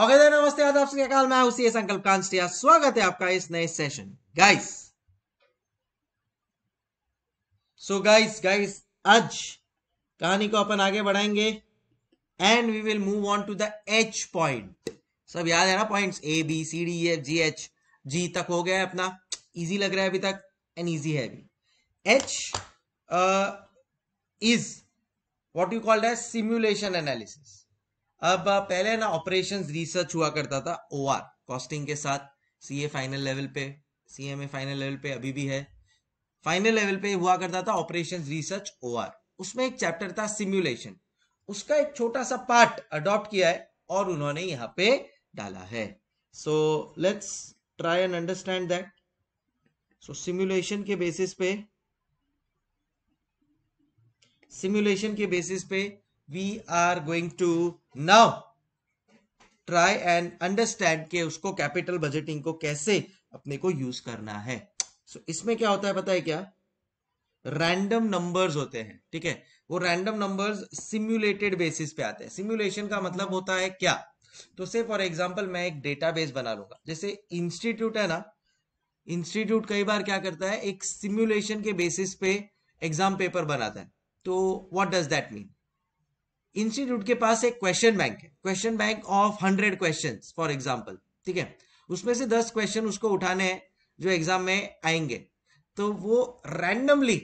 औरदा नमस्ते आदाब सत्याकाल मैं उसी संकल्प कांस्टिया स्वागत है आपका इस नए session guys so guys guys आज कहानी को अपन आगे बढ़ाएंगे and we will move on to the H point सब याद है ना points A B C D F G H G तक हो गया है अपना इजी लग रहा है अभी तक एंड इजी है अभी H is what you called as simulation analysis अब पहले ना ऑपरेशंस रिसर्च हुआ करता था ओ आर कॉस्टिंग के साथ सी ए फाइनल लेवल पे C M A final level पे अभी भी है फाइनल लेवल पे हुआ करता था ऑपरेशंस रिसर्च ओ आर उसमें एक चैप्टर था सिमुलेशन उसका एक छोटा सा पार्ट अडॉप्ट किया है और उन्होंने यहाँ पे डाला है so let's try and understand that so simulation के बेसिस पे सिमुलेशन के बेसिस पे we are going to now try and understand के उसको कैपिटल बजटिंग को कैसे अपने को यूज करना है सो so, इसमें क्या होता है पता है क्या रैंडम नंबर्स होते हैं ठीक है वो रैंडम नंबर्स सिम्युलेटेड बेसिस पे आते हैं सिम्युलेशन का मतलब होता है क्या तो से फॉर एग्जाम्पल मैं एक डेटाबेस बना लूंगा जैसे इंस्टीट्यूट है ना इंस्टीट्यूट कई बार क्या करता है एक सिम्युलेशन के बेसिस पे एग्जाम पेपर बनाता है तो what does that mean institute के पास एक क्वेश्चन बैंक है question bank of hundred question for example ठीक है उसमें से दस क्वेश्चन उसको उठाने हैं जो एग्जाम में आएंगे तो वो randomly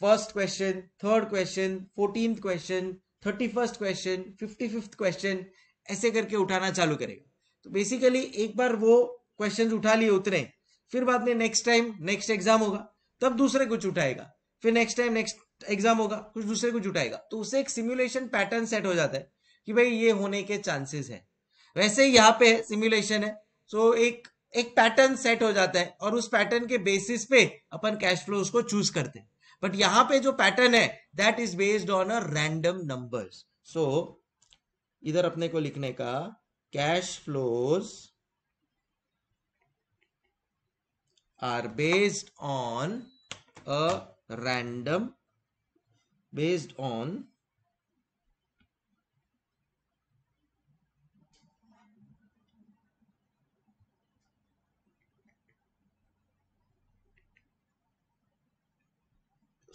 first question third question fourteen question thirty first question fifty fifth question ऐसे करके उठाना चालू करेगा तो बेसिकली एक बार वो क्वेश्चन उठा लिए उतने फिर बाद में नेक्स्ट टाइम नेक्स्ट एग्जाम होगा तब दूसरे कुछ उठाएगा फिर नेक्स्ट टाइम नेक्स्ट एग्जाम होगा कुछ दूसरे को जुटाएगा तो उसे एक सिमुलेशन पैटर्न सेट हो जाता है कि भाई ये होने के चांसेस है वैसे ही यहाँ पे सिमुलेशन है सो एक एक पैटर्न सेट हो जाता है और उस पैटर्न के बेसिस पे अपन कैश फ्लो उसको चूज करते हैं बट यहाँ पे जो पैटर्न है that is based on a random numbers so इधर अपने को लिखने का cash flows are based on a random based on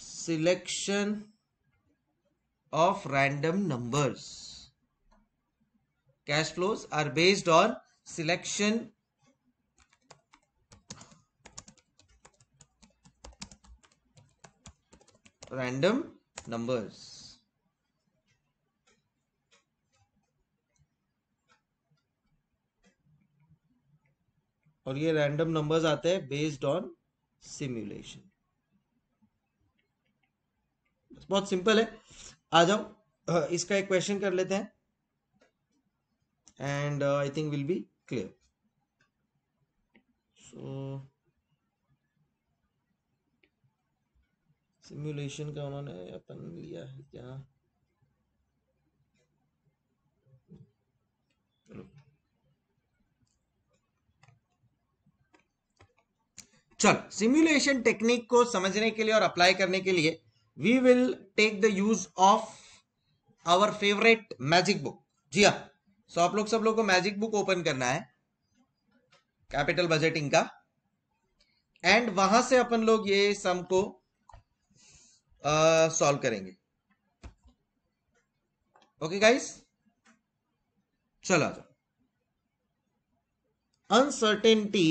selection of random numbers. Cash flows are based on selection random numbers और ये रैंडम नंबर्स आते हैं based on simulation बहुत सिंपल है आ जाओ इसका एक क्वेश्चन कर लेते हैं and I think will be clear so simulation का उन्होंने अपन लिया है क्या चल सिमुलेशन टेक्निक को समझने के लिए और अप्लाई करने के लिए we will take the use of our favourite magic book जी हाँ सो आप लोग सब लोग को मैजिक बुक ओपन करना है कैपिटल बजटिंग का एंड वहां से अपन लोग ये सम को सॉल्व करेंगे ओके गाइस आ जाओ uncertainty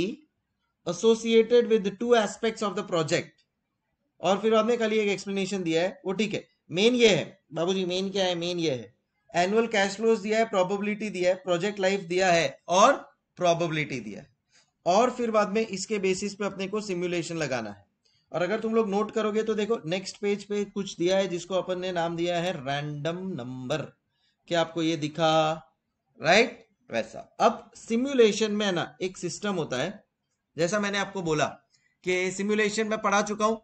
associated with two aspects of the project और फिर हमने कल एक एक्सप्लेनेशन दिया है वो ठीक है मेन ये है बाबूजी मेन क्या है मेन ये है एनुअल कैश फ्लोज दिया है प्रोबेबिलिटी दिया है प्रोजेक्ट लाइफ दिया है और प्रोबेबिलिटी दिया है और फिर बाद में इसके बेसिस पे अपने को सिमुलेशन लगाना है और अगर तुम लोग नोट करोगे तो देखो नेक्स्ट पेज पे कुछ दिया है जिसको अपन ने नाम दिया है रैंडम नंबर क्या आपको ये दिखा राइट right? वैसा अब सिमुलेशन में ना एक सिस्टम होता है जैसा मैंने आपको बोला कि सिमुलेशन में पढ़ा चुका हूं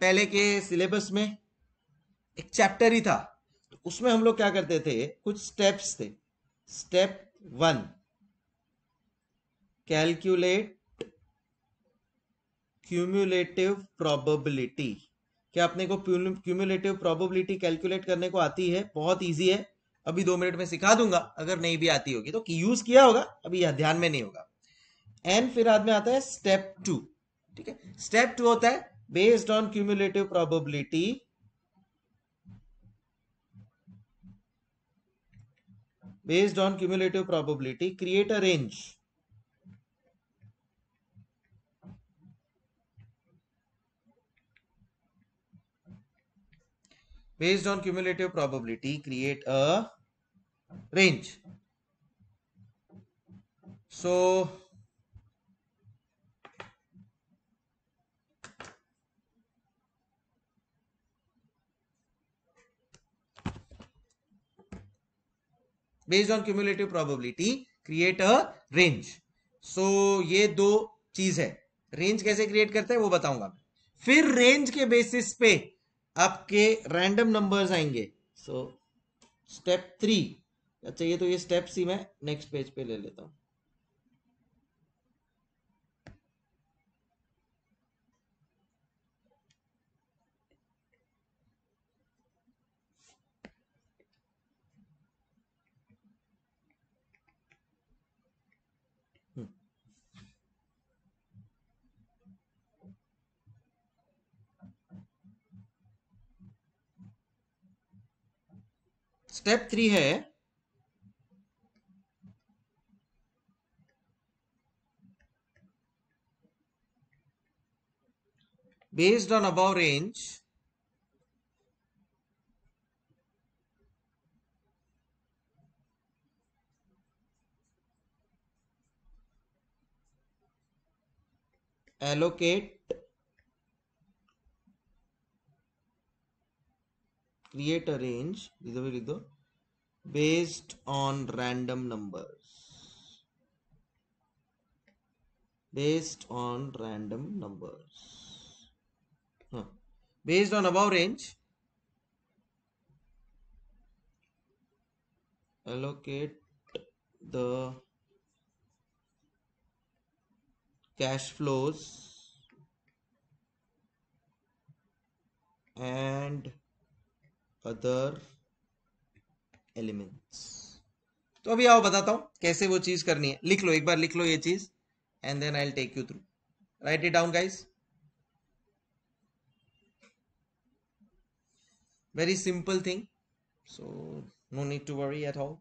पहले के सिलेबस में एक चैप्टर ही था तो उसमें हम लोग क्या करते थे कुछ स्टेप्स थे step one calculate cumulative probability क्या अपने को क्यूम्यूलेटिव प्रोबेबिलिटी कैलकुलेट करने को आती है बहुत ईजी है अभी दो मिनट में सिखा दूंगा अगर नहीं भी आती होगी तो यूज किया होगा अभी यह ध्यान में नहीं होगा एंड फिर आदमी आता है स्टेप टू ठीक है स्टेप टू होता है based on cumulative probability based on cumulative probability create a range based on cumulative probability create a range so based on cumulative probability create a range so ye do cheez hai range kaise create karte hai wo bataunga fir range ke basis pe आपके random numbers आएंगे so step three अच्छा ये तो ये step सी मैं next page पे ले लेता हूँ स्टेप थ्री है based on above range allocate create a range based on random numbers based on random numbers huh. based on above range allocate the cash flows and other elements तो अभी आओ बताता हूं कैसे वो चीज करनी है लिख लो एक बार लिख लो ये चीज and then I take you through write it down guys very simple thing so no need to worry at all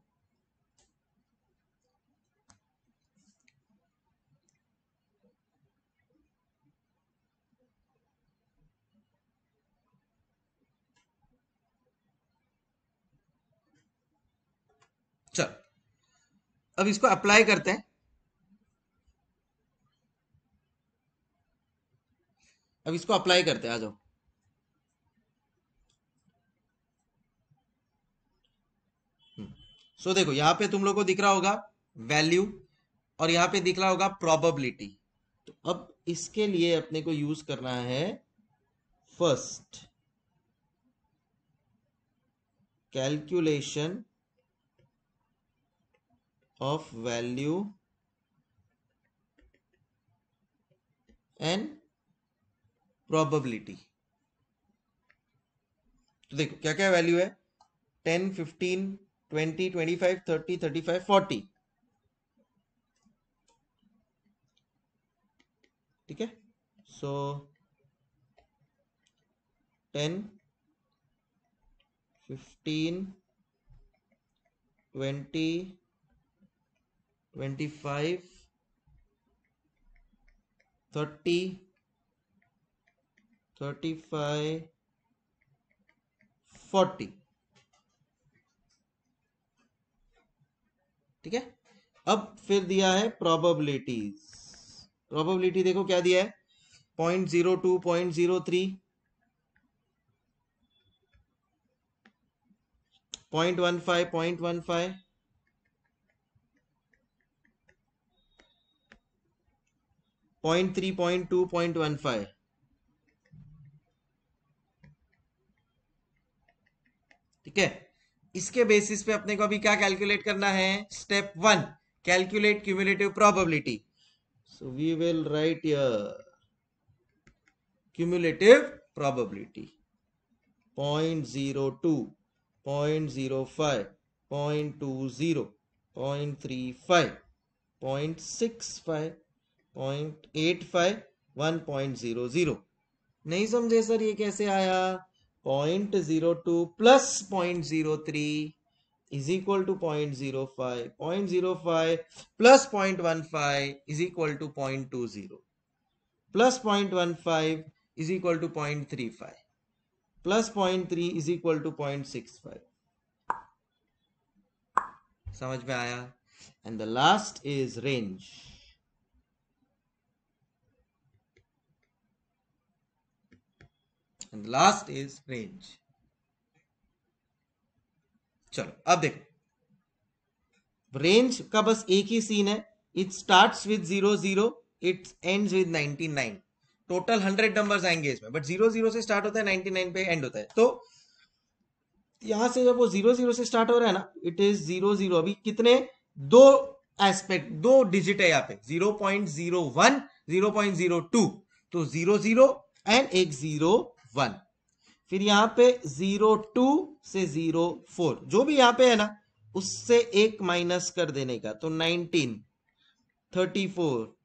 अब इसको अप्लाई करते हैं अब इसको अप्लाई करते हैं आ जाओ सो हम्म। so, देखो यहां पे तुम लोगों को दिख रहा होगा वैल्यू और यहां पे दिख रहा होगा प्रोबेबिलिटी तो अब इसके लिए अपने को यूज करना है first calculation of value and probability तो देखो क्या क्या वैल्यू है ten fifteen twenty twenty five thirty thirty five forty ठीक है so ten fifteen twenty twenty five thirty thirty five forty ठीक है अब फिर दिया है प्रोबेबिलिटीज प्रोबेबिलिटी देखो क्या दिया है point zero two point zero three point one five point one five point three point two point one five ठीक है इसके बेसिस पे अपने को अभी क्या कैलकुलेट करना है step one calculate cumulative probability so we will write cumulative probability point zero two point zero five point two zero point three five point six five point eight five one point zero zero नहीं समझे sir ये कैसे आया point zero two plus point zero three is equal to point zero five point zero five plus point one five is equal to point two zero plus point one five is equal to point three five plus point three is equal to point six five समझ में आया and the last is range and the last is range चलो अब देखो range का बस एक ही सीन है it starts with zero zero it ends with 99 total hundred numbers आएंगे इसमें बट जीरो जीरो से स्टार्ट होता है नाइनटी नाइन पे एंड होता है तो यहां से जब वो जीरो जीरो से स्टार्ट हो रहा है ना इट इज जीरो जीरो अभी कितने दो एस्पेक्ट दो डिजिट है यहाँ पे zero point zero one zero point zero two तो जीरो जीरो एंड एक जीरो वन फिर यहां पे जीरो टू से जीरो फोर जो भी यहां पे है ना उससे एक माइनस कर देने का तो nineteen thirty four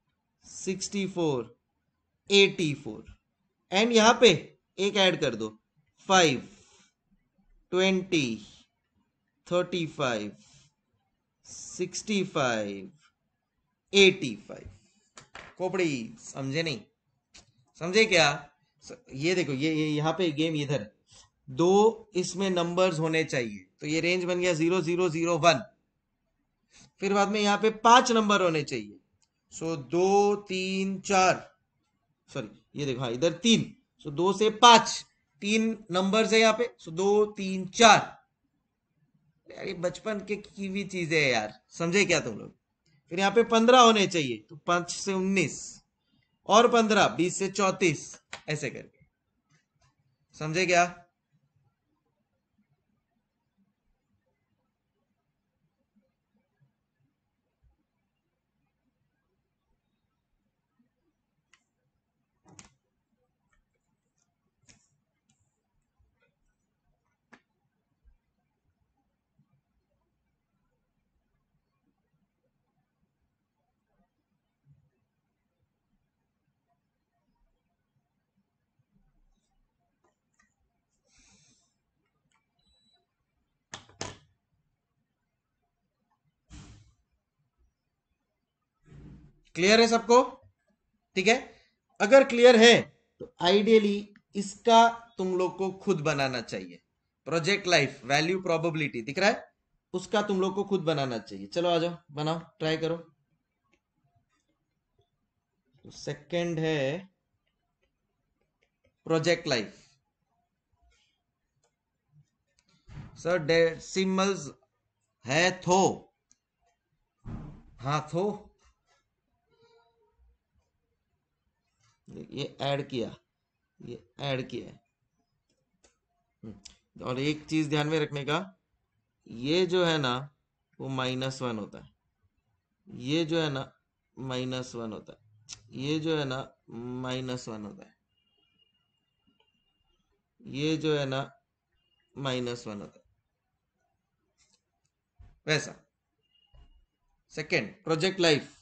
sixty four eighty four and यहां पे एक ऐड कर दो five twenty thirty five sixty five eighty five कोपड़ी समझे नहीं समझे क्या ये देखो ये, यहाँ पे गेम इधर है दो इसमें नंबर्स होने चाहिए तो ये रेंज बन गया जीरो जीरो जीरो वन फिर बाद में यहाँ पे पांच नंबर होने चाहिए सो दो तीन चार सॉरी ये देखो हाँ इधर तीन सो दो से पांच तीन नंबर्स है यहाँ पे सो दो तीन चार यार ये बचपन के की भी चीजें है यार समझे क्या तुम लोग फिर यहाँ पे पंद्रह होने चाहिए तो पांच से उन्नीस और पंद्रह बीस से चौतीस ऐसे करके समझे क्या क्लियर है सबको ठीक है अगर क्लियर है तो आइडियली इसका तुम लोग को खुद बनाना चाहिए प्रोजेक्ट लाइफ वैल्यू प्रोबेबिलिटी दिख रहा है उसका तुम लोग को खुद बनाना चाहिए चलो आ जाओ बनाओ ट्राई करो तो सेकंड है प्रोजेक्ट लाइफ सर डेसिमल्स है थो हाँ थो ये ऐड किया ये ऐड किया हम्म, और एक चीज ध्यान में रखने का ये जो है ना वो माइनस वन होता है ये जो है ना माइनस वन होता है ये जो है ना माइनस वन होता है ये जो है ना माइनस वन होता है वैसा second project life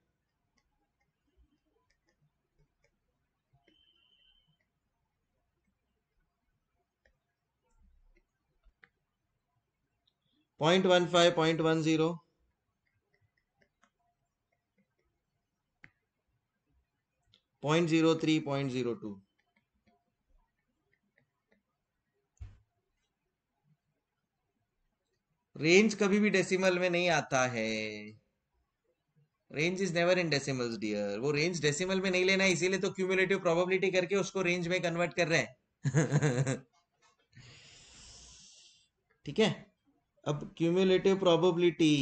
point one five point one zero point zero three point zero two range कभी भी डेसिमल में नहीं आता है range is never in decimals dear वो रेंज डेसिमल में नहीं लेना है इसीलिए तो क्यूमुलेटिव प्रोबेबिलिटी करके उसको रेंज में कन्वर्ट कर रहे हैं ठीक है अब क्यूमुलेटिव प्रोबेबिलिटी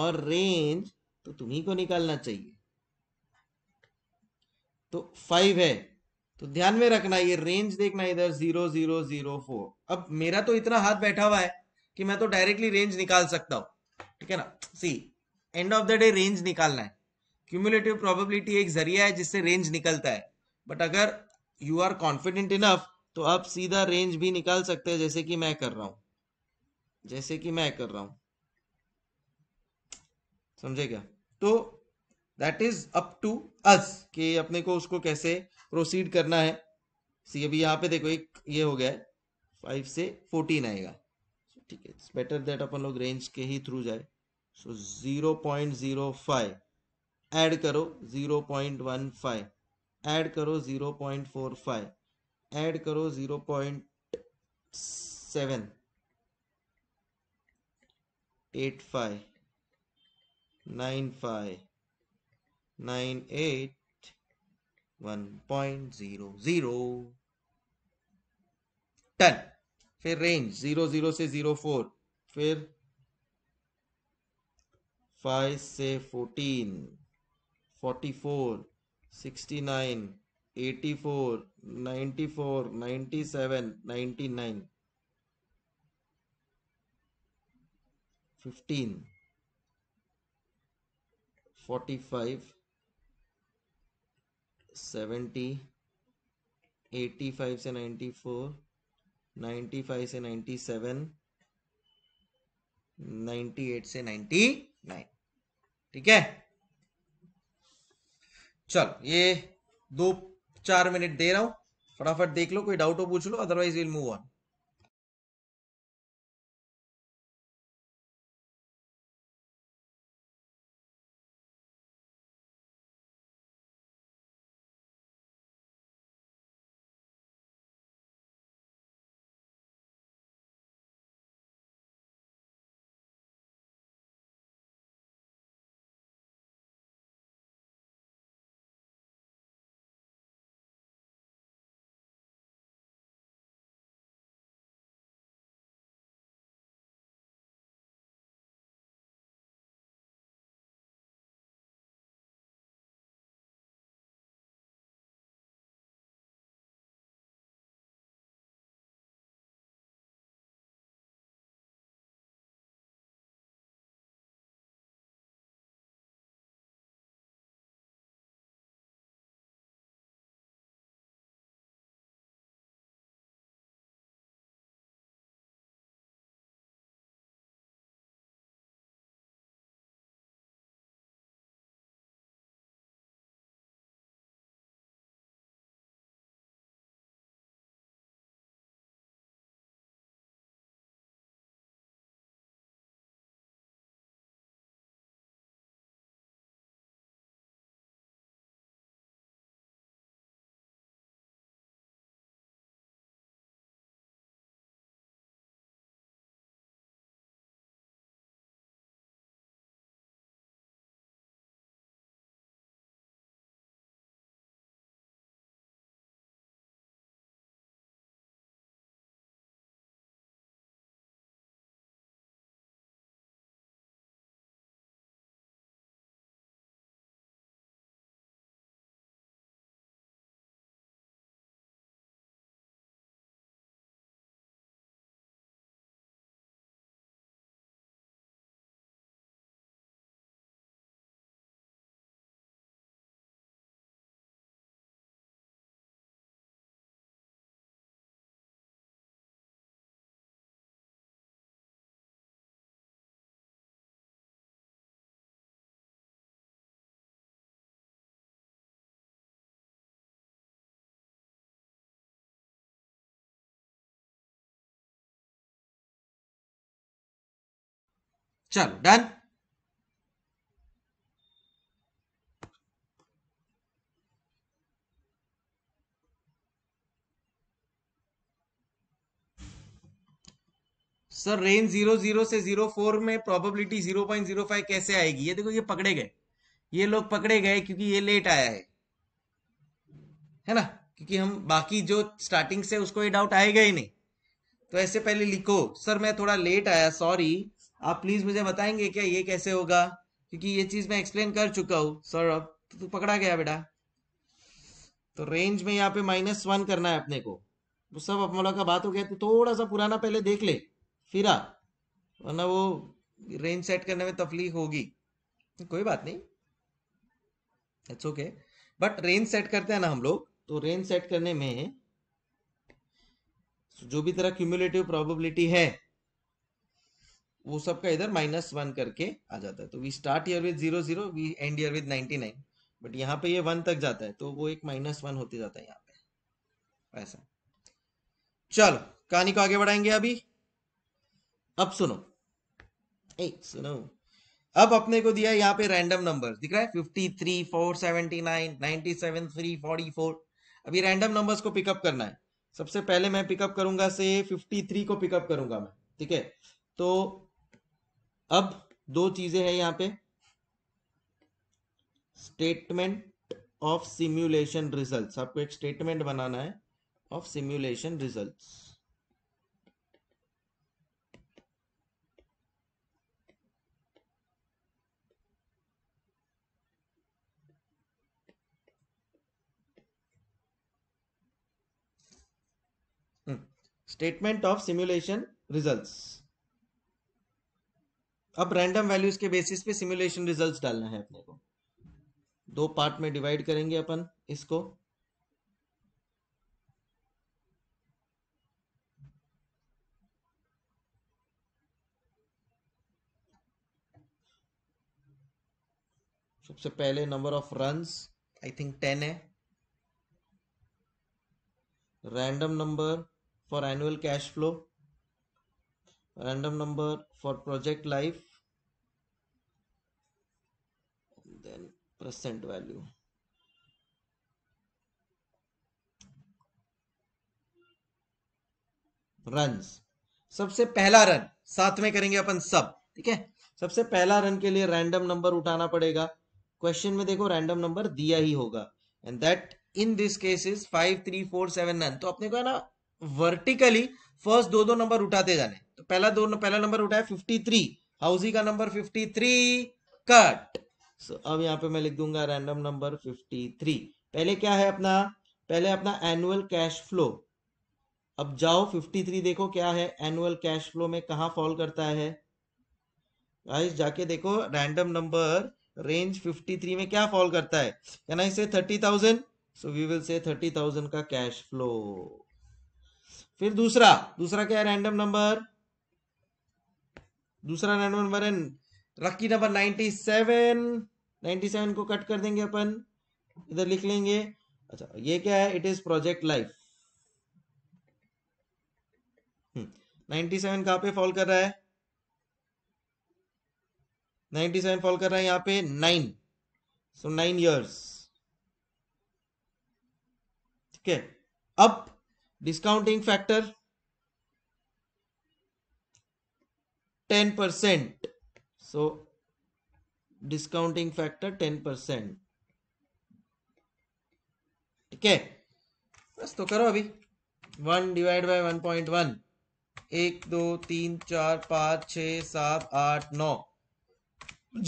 और रेंज तो तुम्ही को निकालना चाहिए तो फाइव है तो ध्यान में रखना ये रेंज देखना इधर जीरो जीरो जीरो फोर अब मेरा तो इतना हाथ बैठा हुआ है कि मैं तो डायरेक्टली रेंज निकाल सकता हूं ठीक है ना see end of the day range निकालना है क्यूमुलेटिव प्रोबेबिलिटी एक जरिया है जिससे रेंज निकलता है बट अगर यू आर कॉन्फिडेंट इनफ तो आप सीधा रेंज भी निकाल सकते हैं जैसे कि मैं कर रहा हूं जैसे कि मैं कर रहा हूं समझे क्या तो that is up to us कि अपने को उसको कैसे प्रोसीड करना है सी अभी यहां पे देखो एक ये हो गया है फाइव से फोर्टीन आएगा ठीक है इट्स बेटर दैट अपन लोग रेंज के ही थ्रू जाए so zero point zero five add करो zero point one five add करो zero point four five add करो zero point seven eight five nine five nine eight one point zero zero done फिर range zero zero से zero four फिर five से fourteen forty four sixty nine eighty four ninety four ninety seven ninety nine 15 45 70 85 से 94 95 से 97 98 से 99 ठीक है चल ये दो चार मिनट दे रहा हूं फटाफट देख लो कोई डाउट हो पूछ लो अदरवाइज विल मूव ऑन चलो done sir range zero zero से जीरो फोर में probability zero point zero five कैसे आएगी ये देखो ये पकड़े गए ये लोग पकड़े गए क्योंकि ये लेट आया है है ना क्योंकि हम बाकी जो स्टार्टिंग से उसको ये डाउट आएगा ही नहीं तो ऐसे पहले लिखो सर मैं थोड़ा लेट आया सॉरी आप प्लीज मुझे बताएंगे क्या ये कैसे होगा क्योंकि ये चीज मैं एक्सप्लेन कर चुका हूँ सौरभ तो तू पकड़ा गया बेटा तो रेंज में यहाँ पे माइनस वन करना है अपने को वो सब अपन का बात हो गया तो थोड़ा सा पुराना पहले देख ले फिर आ वरना वो रेंज सेट करने में तकलीफ होगी कोई बात नहीं it's okay but range set करते हैं ना हम लोग तो रेंज सेट करने में जो भी तरह क्यूमुलेटिव प्रोबेबिलिटी है वो सब का इधर माइनस वन करके आ जाता है तो we start year with zero zero we end year with ninety nine but यहाँ पे ये वन तक जाता है तो वो एक माइनस वन होते जाता है यहाँ पे ऐसा चलो कहानी को आगे बढ़ाएंगे अभी अब सुनो ए सुनो अब अपने को दिया यहाँ पे रैंडम नंबर दिख रहा है fifty three four seventy nine ninety seven three forty four अभी रैंडम नंबर्स को पिकअप करना है सबसे पहले मैं पिकअप करूंगा से फिफ्टी थ्री को पिकअप करूंगा मैं ठीक है तो अब दो चीजें हैं यहां पे स्टेटमेंट ऑफ सिम्युलेशन रिजल्ट्स आपको एक स्टेटमेंट बनाना है of simulation results statement of simulation results अब रैंडम वैल्यूज के बेसिस पे सिमुलेशन रिजल्ट्स डालना है अपने को दो पार्ट में डिवाइड करेंगे अपन इसको सबसे पहले number of runs I think ten है random number for annual cash flow random number for project life present value run सबसे पहला रन साथ में करेंगे अपन सब ठीक है सबसे पहला रन के लिए रैंडम नंबर उठाना पड़ेगा क्वेश्चन में देखो रैंडम नंबर दिया ही होगा and that in this case is five three four seven nine तो अपने को है ना वर्टिकली फर्स्ट दो दो नंबर उठाते जाने तो पहला दो पहला नंबर उठाया फिफ्टी थ्री हाउसी का number fifty three cut so so, अब यहाँ पे मैं लिख दूंगा रैंडम नंबर 53 पहले क्या है अपना पहले अपना एनुअल कैश फ्लो अब जाओ 53 देखो क्या है एनुअल कैश फ्लो में कहा फॉल करता है गाइस जाके देखो रैंडम नंबर रेंज 53 में क्या फॉल करता है ना इसे थर्टी 30,000 सो वी विल से 30,000 का कैश फ्लो फिर दूसरा दूसरा क्या है रैंडम नंबर दूसरा रैंडम नंबर है lucky number ninety seven ninety seven को कट कर देंगे अपन इधर लिख लेंगे अच्छा ये क्या है it is project life ninety seven कहाँ पे फॉल कर रहा है नाइन्टी सेवन फॉल कर रहा है यहाँ पे नाइन सो नाइन ईयर्स ठीक है अब discounting factor ten percent so discounting factor 10% ठीक है बस तो करो अभी one divide by one point one एक दो तीन चार पांच छ सात आठ नौ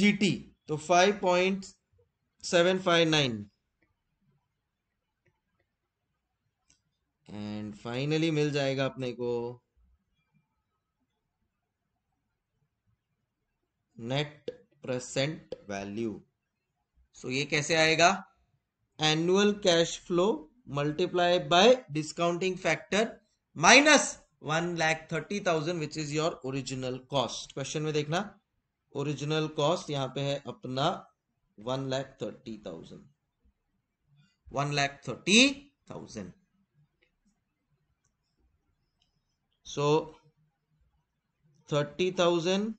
जी टी तो five point seven five nine and finally मिल जाएगा अपने को नेट प्रेजेंट वैल्यू सो ये कैसे आएगा annual cash flow multiply by discounting factor minus one lakh thirty thousand which is your original cost question में देखना ओरिजिनल कॉस्ट यहां पे है अपना one lakh thirty thousand one lakh thirty thousand so thirty thousand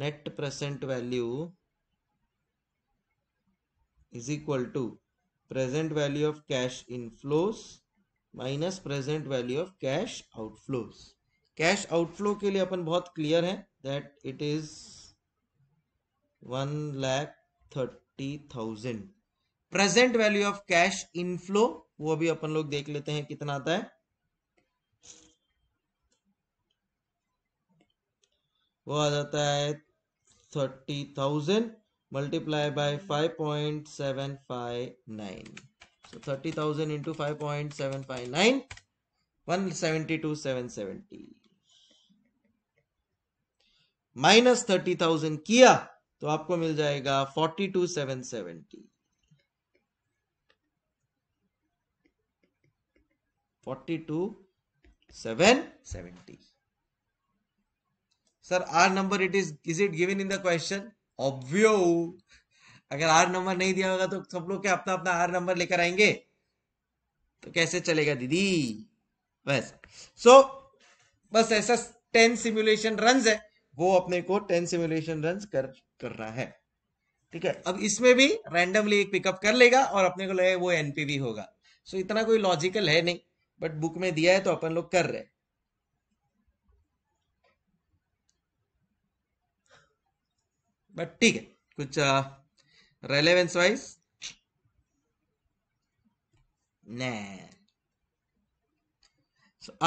net present value is equal to present value of cash inflows minus present value of cash outflows cash outflow के लिए अपन बहुत क्लियर है that it is one lakh thirty thousand present value of cash inflow वो अभी अपन लोग देख लेते हैं कितना आता है वो आ जाता है thirty thousand multiply by five point seven five nine so thirty thousand into five point seven five nine one seventy two seven seventy minus thirty thousand किया तो आपको मिल जाएगा forty two seven seventy forty two seven seventy sir are number it is is it given in the question ऑब्वियो अगर are number नहीं दिया होगा तो सब लोग क्या अपना अपना आर नंबर लेकर आएंगे तो कैसे चलेगा दीदी बस सो so, बस ऐसा टेन सिमुलेशन रन है वो अपने को टेन सिमुलेशन रन कर रहा है ठीक है अब इसमें भी रैंडमली एक पिकअप कर लेगा और अपने को लगेगा वो एनपीवी होगा सो so, इतना कोई लॉजिकल है नहीं बट बुक में दिया है तो अपन लोग कर रहे हैं बट ठीक है कुछ relevance wise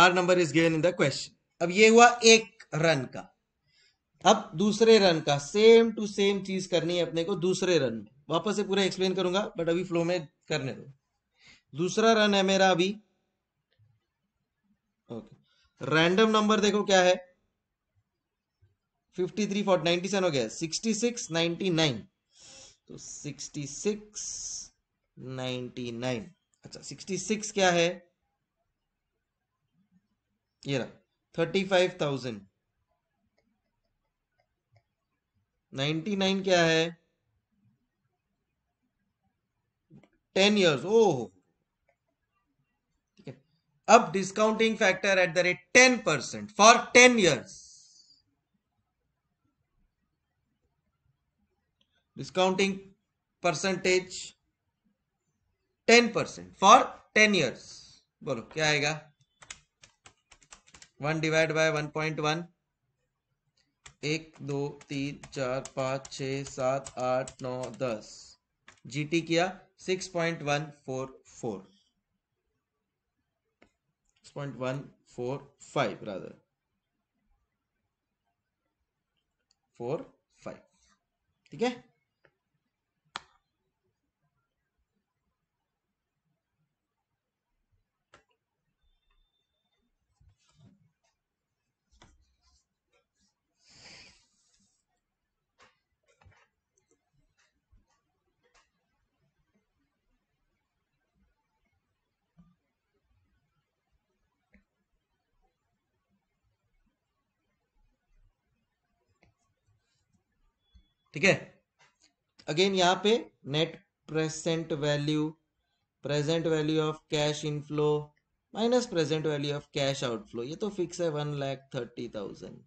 are number is given in the question अब ये हुआ एक रन का अब दूसरे रन का सेम टू सेम चीज करनी है अपने को दूसरे रन में वापस से पूरा एक्सप्लेन करूंगा बट अभी फ्लो में करने दो दूसरा रन है मेरा अभी ओके रैंडम नंबर देखो क्या है fifty three four ninety seven हो गया सिक्सटी सिक्स नाइनटी नाइन तो सिक्सटी सिक्स नाइनटी नाइन अच्छा सिक्सटी सिक्स क्या है ये thirty five thousand ninety nine क्या है टेन ईयर्स ओ ठीक है अब discounting factor at the rate ten percent for ten years discounting percentage ten percent for ten years बोलो क्या आएगा one divide by one point one एक दो तीन चार पांच छ सात आठ नौ दस जीटी किया six point one four four point one four five rather four five ठीक है ठीक है अगेन यहां पे net present value present value of cash inflow minus present value of cash outflow ये तो फिक्स है one lakh thirty thousand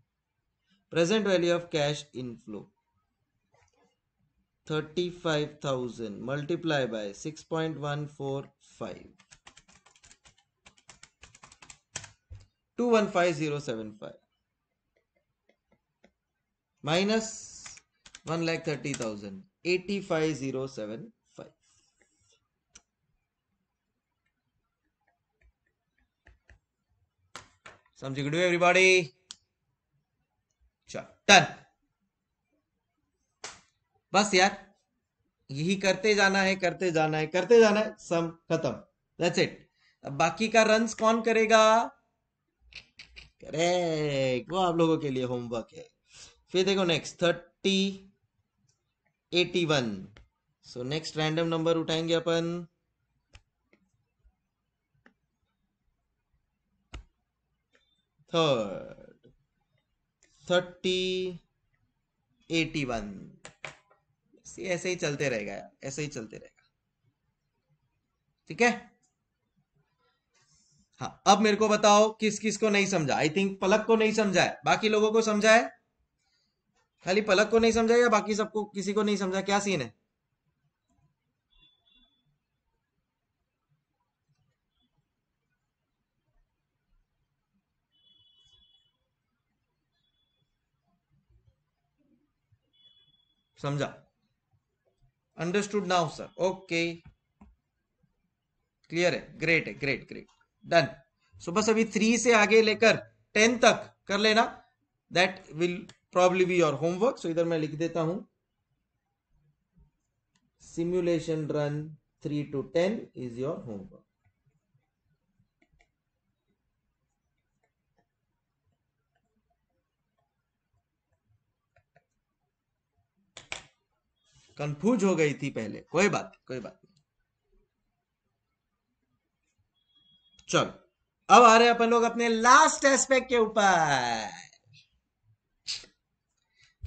present value of cash inflow thirty five thousand multiply by six point one four five two one five zero seven five minus one lakh thirty thousand eighty five zero seven five समझ good everybody done बस यार यही करते जाना है करते जाना है करते जाना है सम खत्म दैट्स इट अब बाकी का रन कौन करेगा करेक्ट वो आप लोगों के लिए होमवर्क है फिर देखो next thirty eighty one so next random number उठाएंगे अपन थर्ड थर्टी एटी वन ऐसे ही चलते रहेगा ऐसे ही चलते रहेगा ठीक है हाँ अब मेरे को बताओ किस किस को नहीं समझा आई थिंक पलक को नहीं समझा है बाकी लोगों को समझा है खाली पलक को नहीं समझा या बाकी सबको किसी को नहीं समझा क्या सीन है समझा understood now sir okay clear है ग्रेट है ग्रेट ग्रेट डन सो बस अभी थ्री से आगे लेकर टेन तक कर लेना that will probably be your homework so इधर मैं लिख देता हूं simulation run three two ten is your homework confuse हो गई थी पहले कोई बात कोई बात नहीं चलो अब आ रहे हैं अपन लोग अपने लास्ट एस्पेक्ट के ऊपर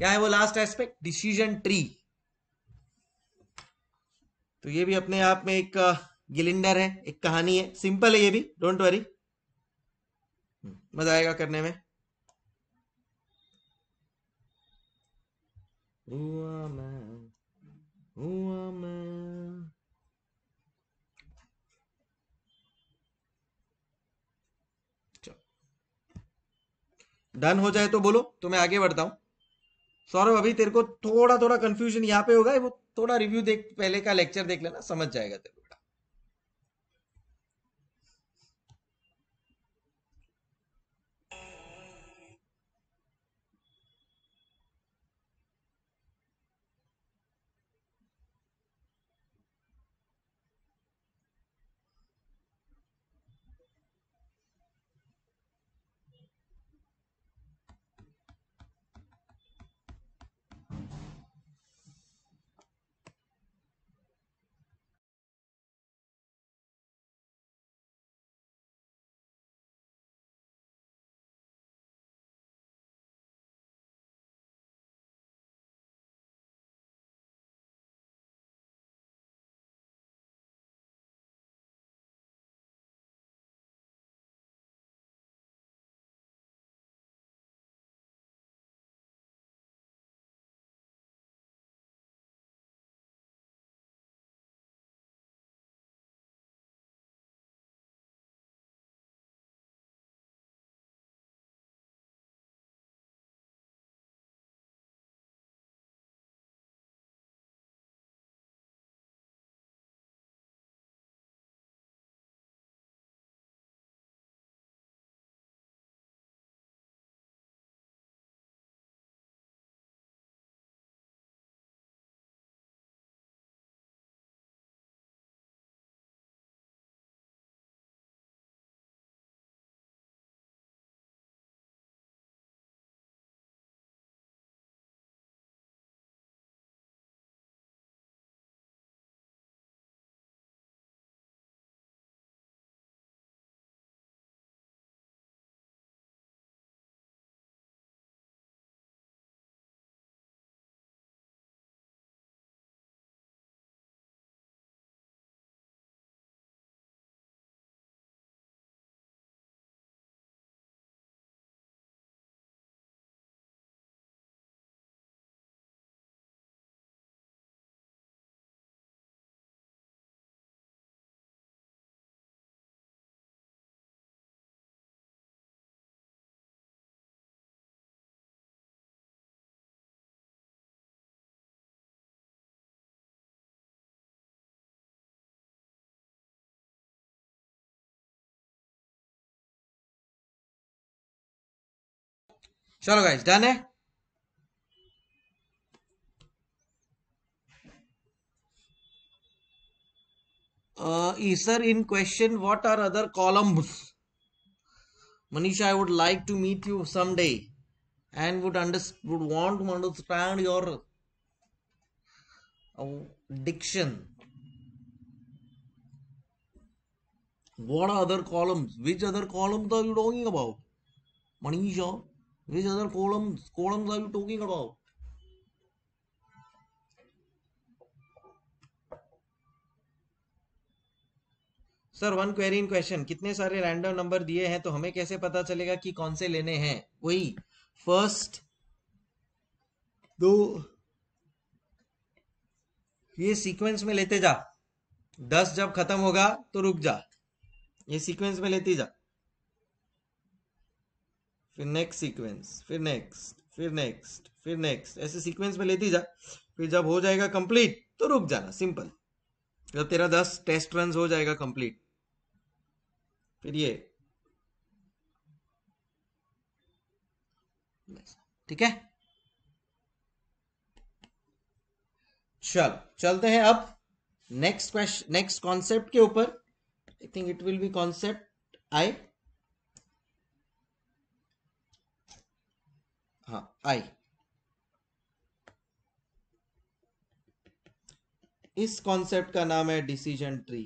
क्या है वो लास्ट एस्पेक्ट डिसीजन ट्री तो ये भी अपने आप में एक uh, गिलिंडर है एक कहानी है सिंपल है ये भी डोंट वरी hmm, मजा आएगा करने में हुआ मैं हुआ मैं डन हो जाए तो बोलो तो मैं आगे बढ़ता हूं सौरभ अभी तेरे को थोड़ा थोड़ा कंफ्यूजन यहाँ पे होगा वो थोड़ा रिव्यू देख पहले का लेक्चर देख लेना समझ जाएगा तेरे को चलो गाइज डन है ईसर uh, in question. what are other columns manisha i would like to meet you someday and would under would want to understand your uh, diction what are other columns which other columns are you talking about manisha Which other columns columns are you talking about? Sir one query in question कितने सारे random number दिए हैं तो हमें कैसे पता चलेगा कि कौन से लेने हैं वही फर्स्ट दो ये सीक्वेंस में लेते जा दस जब खत्म होगा तो रुक जा ये सीक्वेंस में लेते जा फिर नेक्स्ट सीक्वेंस फिर नेक्स्ट फिर नेक्स्ट फिर नेक्स्ट ऐसे सीक्वेंस में लेती जा फिर जब हो जाएगा कंप्लीट तो रुक जाना सिंपल जब तेरा दस टेस्ट रन हो जाएगा कंप्लीट फिर ये ठीक है चल चलते हैं अब नेक्स्ट क्वेश्चन नेक्स्ट कॉन्सेप्ट के ऊपर I think it will be concept I हाँ आई इस कॉन्सेप्ट का नाम है डिसीजन ट्री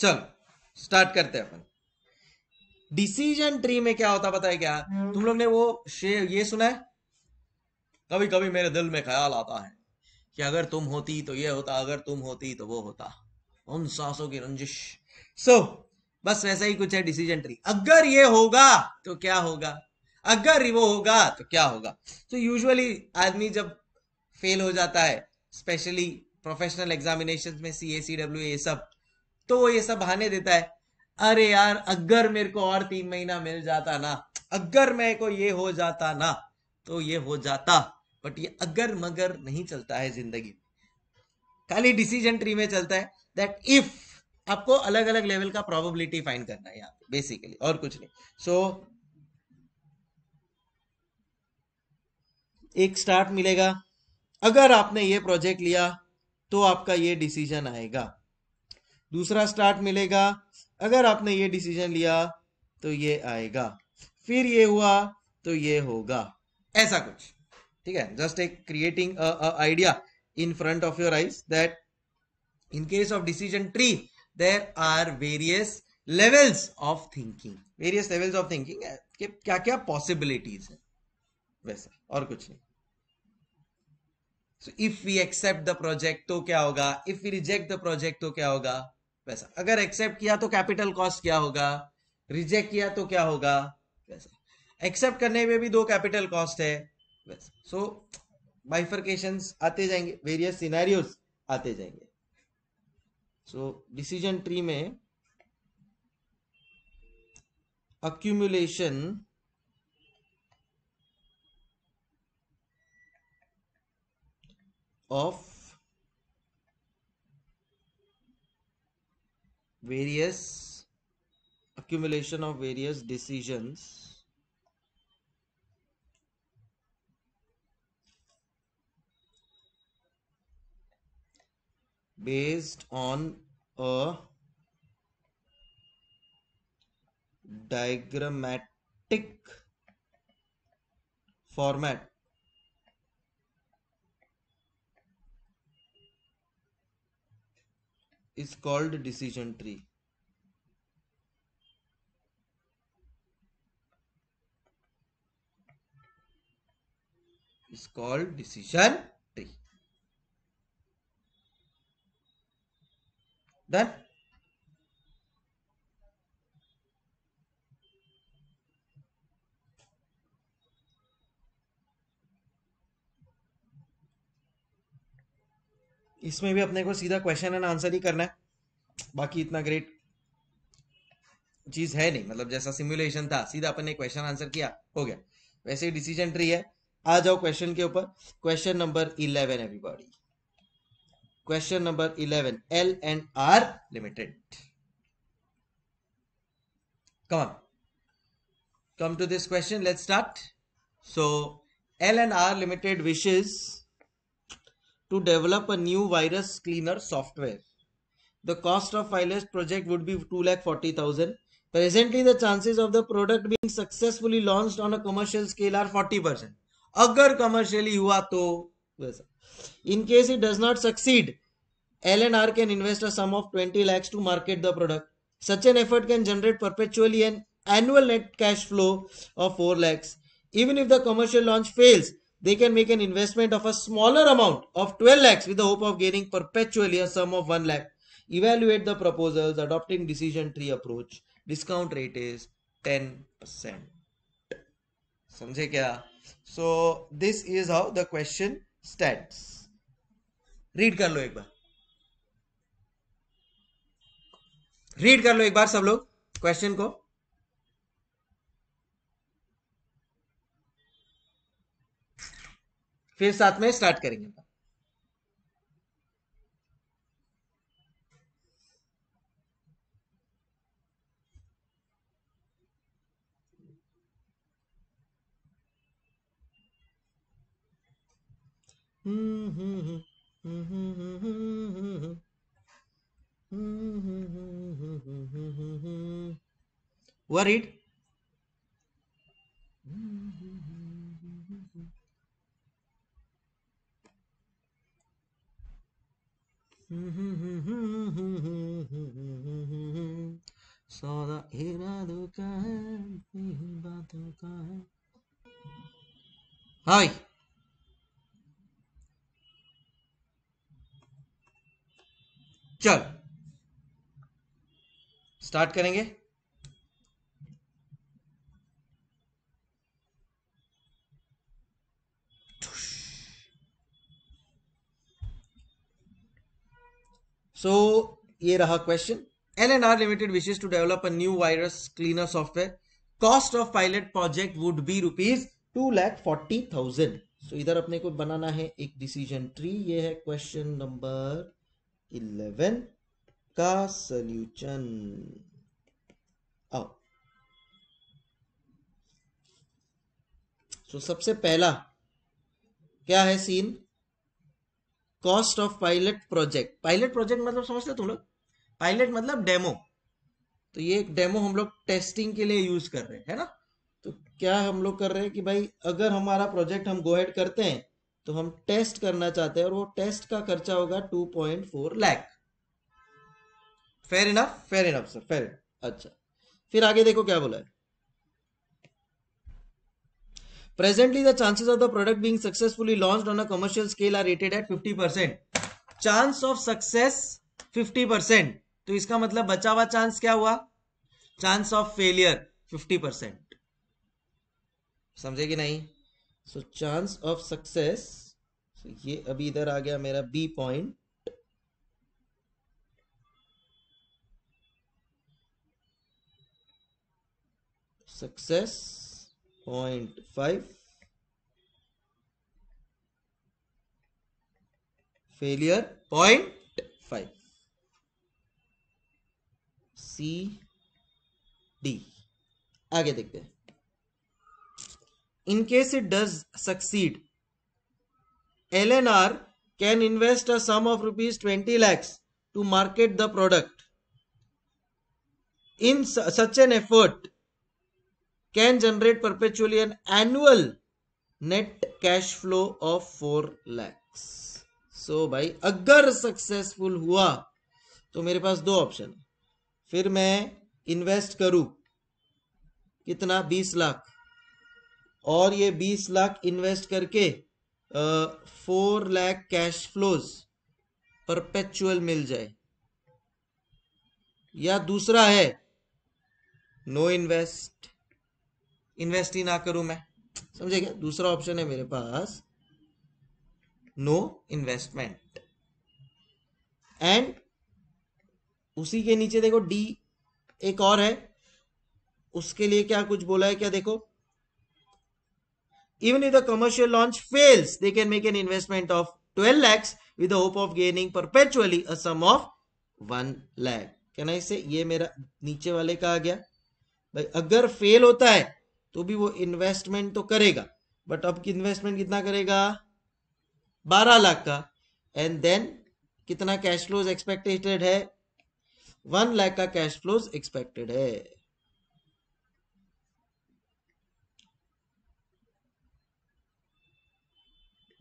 चलो स्टार्ट करते हैं अपन डिसीजन ट्री में क्या होता बताया क्या हम्म। तुम लोग ने वो ये सुना है कभी कभी मेरे दिल में ख्याल आता है कि अगर तुम होती तो ये होता अगर तुम होती तो वो होता उन सांसों की रंजिश सो so, बस वैसा ही कुछ है डिसीजन ट्री अगर ये होगा तो क्या होगा अगर वो होगा तो क्या होगा तो यूजुअली आदमी जब फेल हो जाता है स्पेशली प्रोफेशनल एग्जामिनेशन में सी ए सी डब्ल्यू ये सब तो वो ये सब बहाने देता है अरे यार अगर मेरे को और तीन महीना मिल जाता ना अगर मेरे को ये हो जाता ना तो ये हो जाता बट ये अगर मगर नहीं चलता है जिंदगी खाली डिसीजन ट्री में चलता है दैट इफ आपको अलग अलग लेवल का प्रोबेबिलिटी फाइंड करना है यहाँ पे बेसिकली और कुछ नहीं सो so, एक स्टार्ट मिलेगा अगर आपने ये प्रोजेक्ट लिया तो आपका ये डिसीजन आएगा दूसरा स्टार्ट मिलेगा अगर आपने ये डिसीजन लिया तो ये आएगा फिर ये हुआ तो ये होगा ऐसा कुछ ठीक है जस्ट एक creating idea in front of your eyes that in case of decision tree there are various levels of thinking various levels of thinking क्या क्या पॉसिबिलिटीज है वैसे और कुछ नहीं so if we accept the project तो क्या होगा if we reject the project तो क्या होगा वैसा अगर एक्सेप्ट किया तो कैपिटल कॉस्ट क्या होगा रिजेक्ट किया तो क्या होगा वैसा एक्सेप्ट करने में भी दो कैपिटल कॉस्ट है बस सो बाइफर्केशन आते जाएंगे वेरियस सिनेरियोज आते जाएंगे सो डिसीजन ट्री में accumulation of various accumulation of various decisions based on a diagrammatic format is called decision tree is called decision done इसमें भी अपने को सीधा क्वेश्चन एंड आंसर ही करना है बाकी इतना ग्रेट चीज है नहीं मतलब जैसा सिमुलेशन था सीधा अपन ने क्वेश्चन आंसर किया हो गया वैसे डिसीजन ट्री है आ जाओ क्वेश्चन के ऊपर question number eleven everybody Question number 11. L and R limited. Come on. Come to this question. Let's start. So, L and R limited wishes to develop a new virus cleaner software. The cost of Phylus project would be 2,40,000. Presently, the chances of the product being successfully launched on a commercial scale are 40%. अगर commercially हुआ तो in case it does not succeed, L&R can invest a sum of 20 lakhs to market the product. Such an effort can generate perpetually an annual net cash flow of 4 lakhs. Even if the commercial launch fails, they can make an investment of a smaller amount of 12 lakhs with the hope of gaining perpetually a sum of 1 lakh. Evaluate the proposals adopting decision tree approach. Discount rate is 10%. समझे क्या? So this is how the question states read कर लो एक बार read कर लो एक बार सब लोग क्वेश्चन को फिर साथ में स्टार्ट करेंगे worried सौदा इरादों का है बातों का है हाय चल स्टार्ट करेंगे सो so, ये रहा question L and R limited wishes to develop a new virus cleaner software cost of pilot project would be rupees two lakh forty thousand so इधर अपने को बनाना है एक डिसीजन ट्री ये है क्वेश्चन नंबर इलेवन का सल्यूशन आओ सो तो सबसे पहला क्या है scene cost of pilot project pilot project मतलब समझते तुम लोग पायलट मतलब डेमो तो ये एक डेमो हम लोग टेस्टिंग के लिए यूज कर रहे हैं है ना तो क्या हम लोग कर रहे हैं कि भाई अगर हमारा प्रोजेक्ट हम गो हेड करते हैं तो हम टेस्ट करना चाहते हैं और वो टेस्ट का खर्चा होगा to point four lakh fair enough fair enough sir फेर अच्छा फिर आगे देखो क्या बोला है presently the chances of the product being successfully launch on a commercial scale are rated at 50 percent chance of success 50 percent तो इसका मतलब बचा हुआ चांस क्या हुआ chance of failure fifty percent समझे कि नहीं सो चांस ऑफ सक्सेस ये अभी इधर आ गया मेरा B point success point five failure point five C D आगे देखते हैं in case it does succeed lnr can invest a sum of rupees 20 lakhs to market the product in su such an effort can generate perpetually an annual net cash flow of 4 lakhs so bhai agar successful हुआ तो मेरे पास दो option fir main invest karu kitna 20 lakh और ये बीस lakh invest करके four lakh cash flows perpetual मिल जाए या दूसरा है नो इन्वेस्ट इन्वेस्ट ही ना करूं मैं समझे क्या दूसरा ऑप्शन है मेरे पास नो इन्वेस्टमेंट एंड उसी के नीचे देखो डी एक और है उसके लिए क्या कुछ बोला है क्या देखो Even if the commercial launch fails, they can make an investment of 12 lakhs with the hope of gaining perpetually a sum of 1 lakh. Can I say ye mera niche wale ka aa gaya bhai agar fail hota hai to bhi wo investment to karega but ab ki investment kitna karega 12 lakh ka and then kitna cash flows expected hai 1 lakh ka cash flows expected hai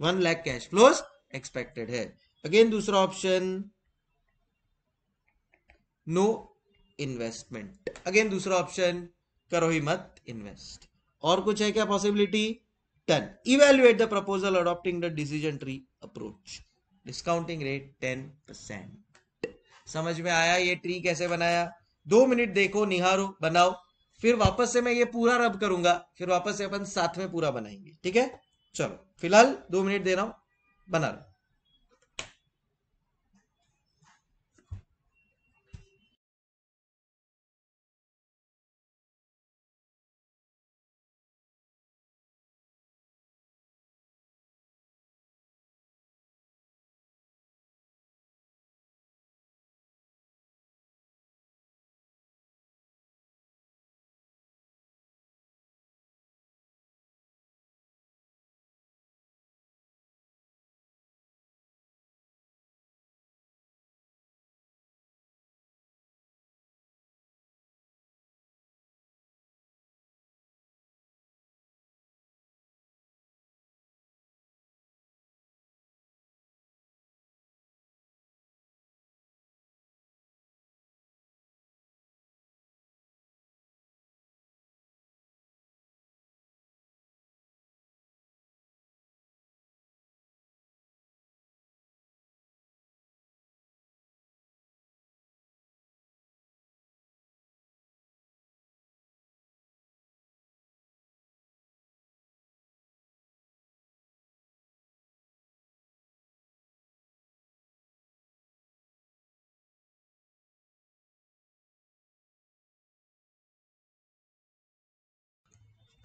one lakh cash flows expected है again दूसरा option no investment again दूसरा option करो ही मत invest और कुछ है क्या possibility to evaluate the proposal adopting the decision tree approach discounting rate ten percent समझ में आया ये ट्री कैसे बनाया दो मिनट देखो निहारो बनाओ फिर वापस से मैं ये पूरा रब करूंगा फिर वापस से अपन साथ में पूरा बनाएंगे ठीक है चलो फिलहाल दो मिनट दे रहा हूं बना रहा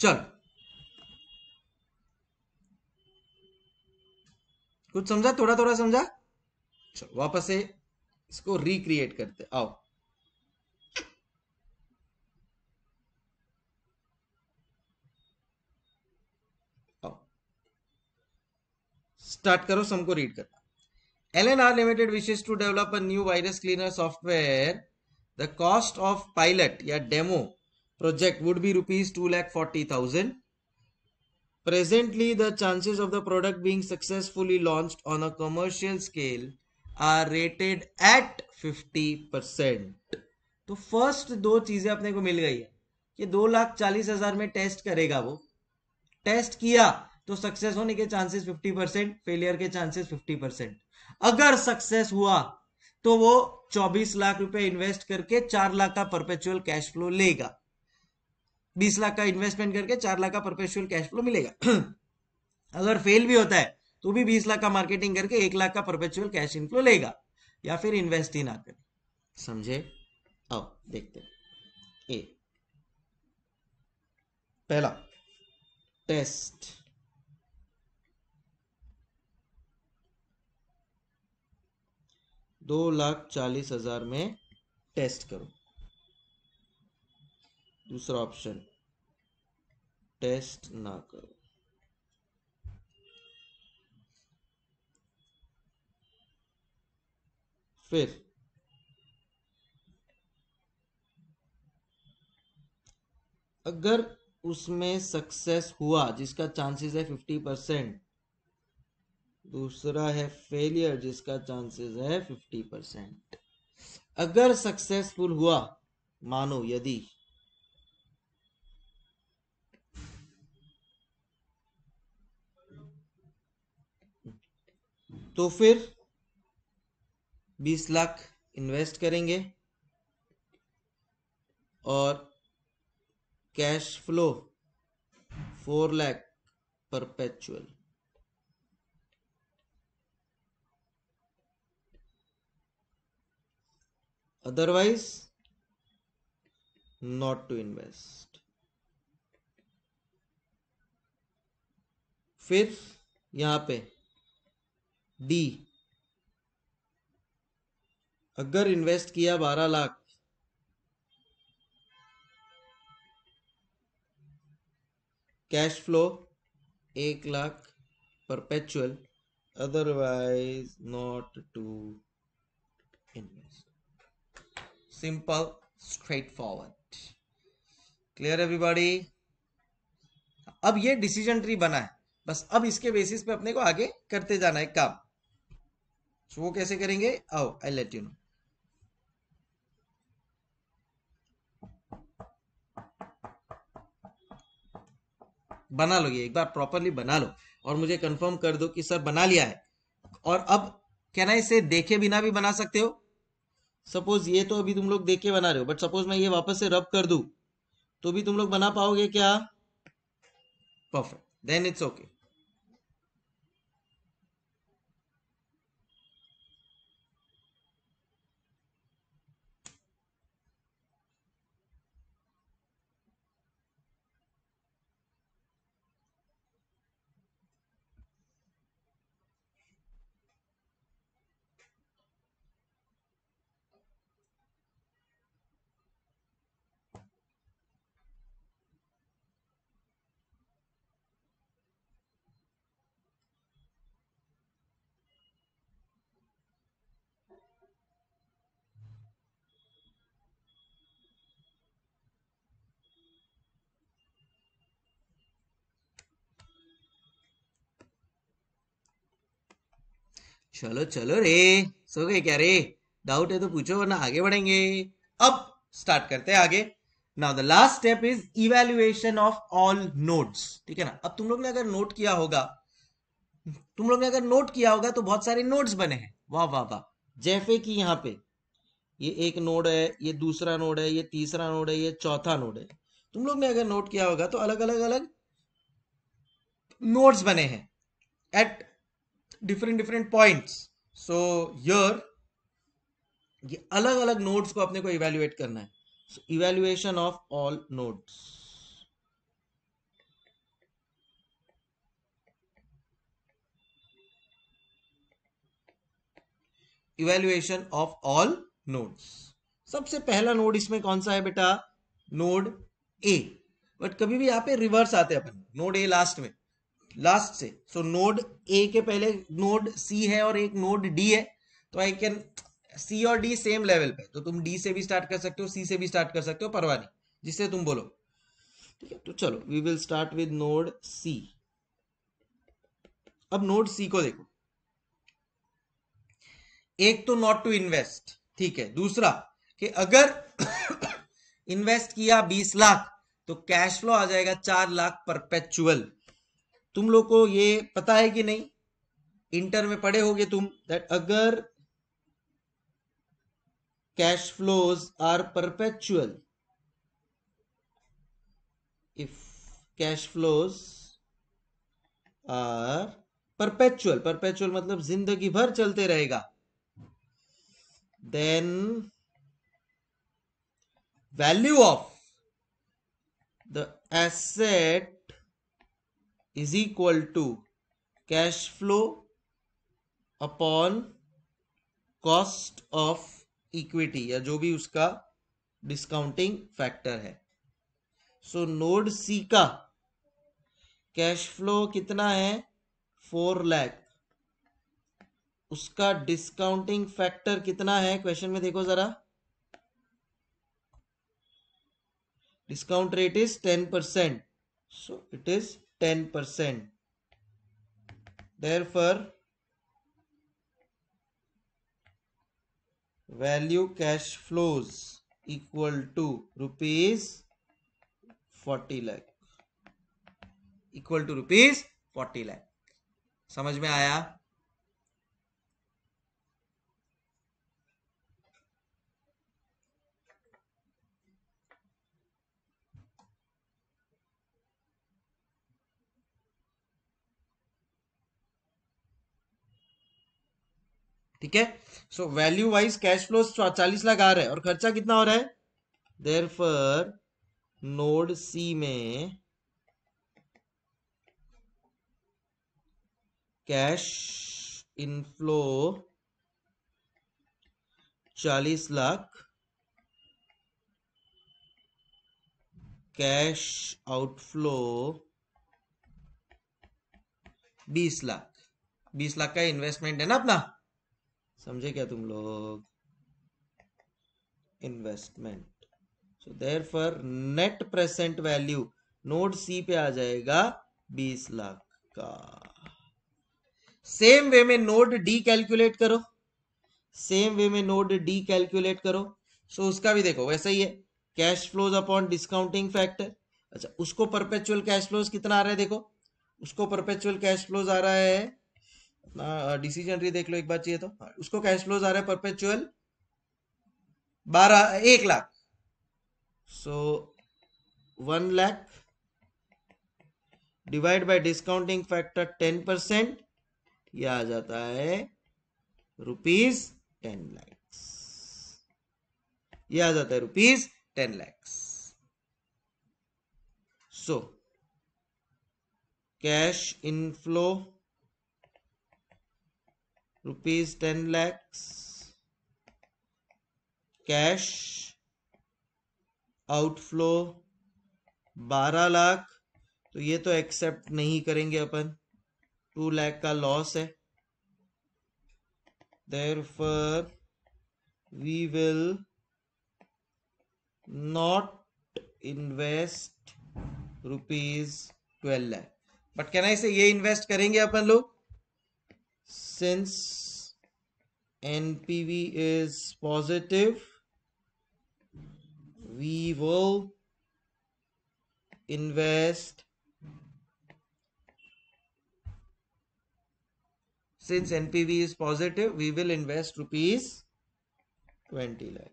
चल कुछ समझा थोड़ा थोड़ा समझा चलो वापस से इसको रिक्रिएट करते आओ स्टार्ट करो सबको रीड करना L N R limited wishes to develop a new virus cleaner software the cost of pilot या demo project would be rupees 2 lakh 40,000. Presently, the chances of the product being successfully launched on a commercial scale are rated at 50%. तो first दो चीजें अपने को मिल गई है कि दो लाख चालीस हजार में test करेगा वो टेस्ट किया तो सक्सेस होने के चांसेस 50 परसेंट फेलियर के चांसेस 50 परसेंट अगर सक्सेस हुआ तो वो 24 लाख रुपए इन्वेस्ट करके 4 लाख का परपेचुअल कैश फ्लो लेगा बीस लाख का इन्वेस्टमेंट करके चार लाख का परपेचुअल कैश फ्लो मिलेगा अगर फेल भी होता है तो भी बीस लाख का मार्केटिंग करके एक लाख का परपेचुअल कैश इनफ्लो लेगा या फिर इन्वेस्ट ही ना करे समझे आओ देखते ए पहला टेस्ट दो लाख चालीस हजार में टेस्ट करो दूसरा ऑप्शन टेस्ट ना करो फिर अगर उसमें सक्सेस हुआ जिसका चांसेस है फिफ्टी परसेंट दूसरा है फेलियर जिसका चांसेस है फिफ्टी परसेंट अगर सक्सेसफुल हुआ मानो यदि तो फिर बीस लाख इन्वेस्ट करेंगे और cash flow four lakh perpetual otherwise not to invest फिर यहां पे डी अगर इन्वेस्ट किया बारह लाख कैश फ्लो एक lakh perpetual otherwise not to invest simple straightforward clear everybody अब ये डिसीजन ट्री बना है बस अब इसके बेसिस पे अपने को आगे करते जाना है काम सो so, वो कैसे करेंगे आओ आई लेट यू नो बना लो ये एक बार प्रॉपरली बना लो और मुझे कंफर्म कर दो कि सर बना लिया है और अब क्या ना इसे देखे बिना भी बना सकते हो सपोज ये तो अभी तुम लोग देख के बना रहे हो बट सपोज मैं ये वापस से रब कर दू तो भी तुम लोग बना पाओगे क्या परफेक्ट देन इट्स ओके चलो चलो रे सो गए क्या रे डाउट है तो पूछो वरना आगे बढ़ेंगे अब स्टार्ट करते हैं आगे now the last step is evaluation of all notes ठीक है ना अब तुम लोग ने अगर नोट किया होगा तुम लोग ने अगर नोट किया होगा तो बहुत सारे नोट्स बने हैं वाह वाह वाह जैसे कि यहाँ पे ये एक नोड है ये दूसरा नोड है ये तीसरा नोड है ये चौथा नोड है तुम लोग ने अगर नोट किया होगा तो अलग अलग अलग नोट्स बने हैं at different different points so यर ये अलग अलग नोड्स को अपने को इवेल्युएट करना है so evaluation of all nodes evaluation of all nodes सबसे पहला नोड इसमें कौन सा है बेटा नोड ए बट कभी भी यहां पे रिवर्स आते हैं अपन नोड ए लास्ट में लास्ट से सो नोड ए के पहले नोड सी है और एक नोड डी है तो आई कैन सी और डी सेम लेवल पे तो तुम डी से भी स्टार्ट कर सकते हो सी से भी स्टार्ट कर सकते हो परवा नहीं जिससे तुम बोलो ठीक है तो चलो we will start with node C अब नोड सी को देखो एक तो नॉट टू इन्वेस्ट ठीक है दूसरा कि अगर इन्वेस्ट किया बीस लाख तो कैश फ्लो आ जाएगा चार लाख परपेचुअल तुम लोग को ये पता है कि नहीं इंटर में पढ़े होगे तुम दैट अगर cash flows are perpetual if cash flows are perpetual perpetual मतलब जिंदगी भर चलते रहेगा then value of the asset is equal to cash flow upon cost of equity या जो भी उसका डिस्काउंटिंग फैक्टर है सो नोड सी का कैश फ्लो कितना है फोर लैख उसका डिस्काउंटिंग फैक्टर कितना है क्वेश्चन में देखो जरा discount rate is ten percent so it is 10%. Therefore, value cash flows equal to rupees 40 lakh equal to rupees 40 lakh समझ में आया ठीक है so value wise cash flow चालीस लाख आ रहा है और खर्चा कितना हो रहा है देर फर नोड सी में कैश इनफ्लो चालीस लाख कैश आउटफ्लो बीस लाख बीस लाख का इन्वेस्टमेंट है ना अपना समझे क्या तुम लोग investment so therefore net present value node C पे आ जाएगा बीस लाख का सेम वे में नोट डी कैलकुलेट करो सेम वे में नोट डी कैलकुलेट करो सो so उसका भी देखो वैसा ही है cash flows upon discounting factor अच्छा उसको परपेचुअल कैश फ्लोज कितना आ रहा है देखो उसको परपेचुअल कैश फ्लोज आ रहा है अपना डिसीजन ट्री देख लो एक बार चाहिए तो उसको कैश फ्लोज आ रहे परपेचुअल बारह एक lakh so one lakh divide by discounting factor ten percent यह आ जाता है रुपीज टेन लैक्स यह आ जाता है rupees ten lakhs so cash inflow rupees ten lakhs cash outflow बारह लाख तो ये तो एक्सेप्ट नहीं करेंगे अपन टू लैख का लॉस है therefore we will not invest rupees twelve lakh but कहना इसे ये इन्वेस्ट करेंगे अपन लोग since NPV is positive we will invest since NPV is positive we will invest rupees 20 lakh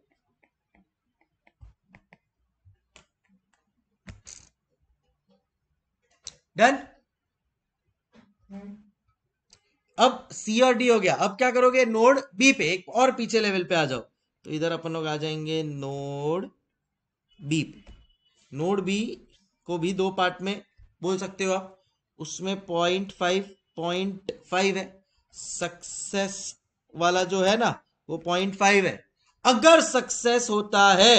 done hmm. अब सी और डी हो गया अब क्या करोगे नोड बी पे एक और पीछे लेवल पे आ जाओ तो इधर अपन लोग आ जाएंगे नोड बी पे नोड बी को भी दो पार्ट में बोल सकते हो आप उसमें पॉइंट फाइव पॉइंट फाइव है सक्सेस वाला जो है ना वो पॉइंट फाइव है अगर सक्सेस होता है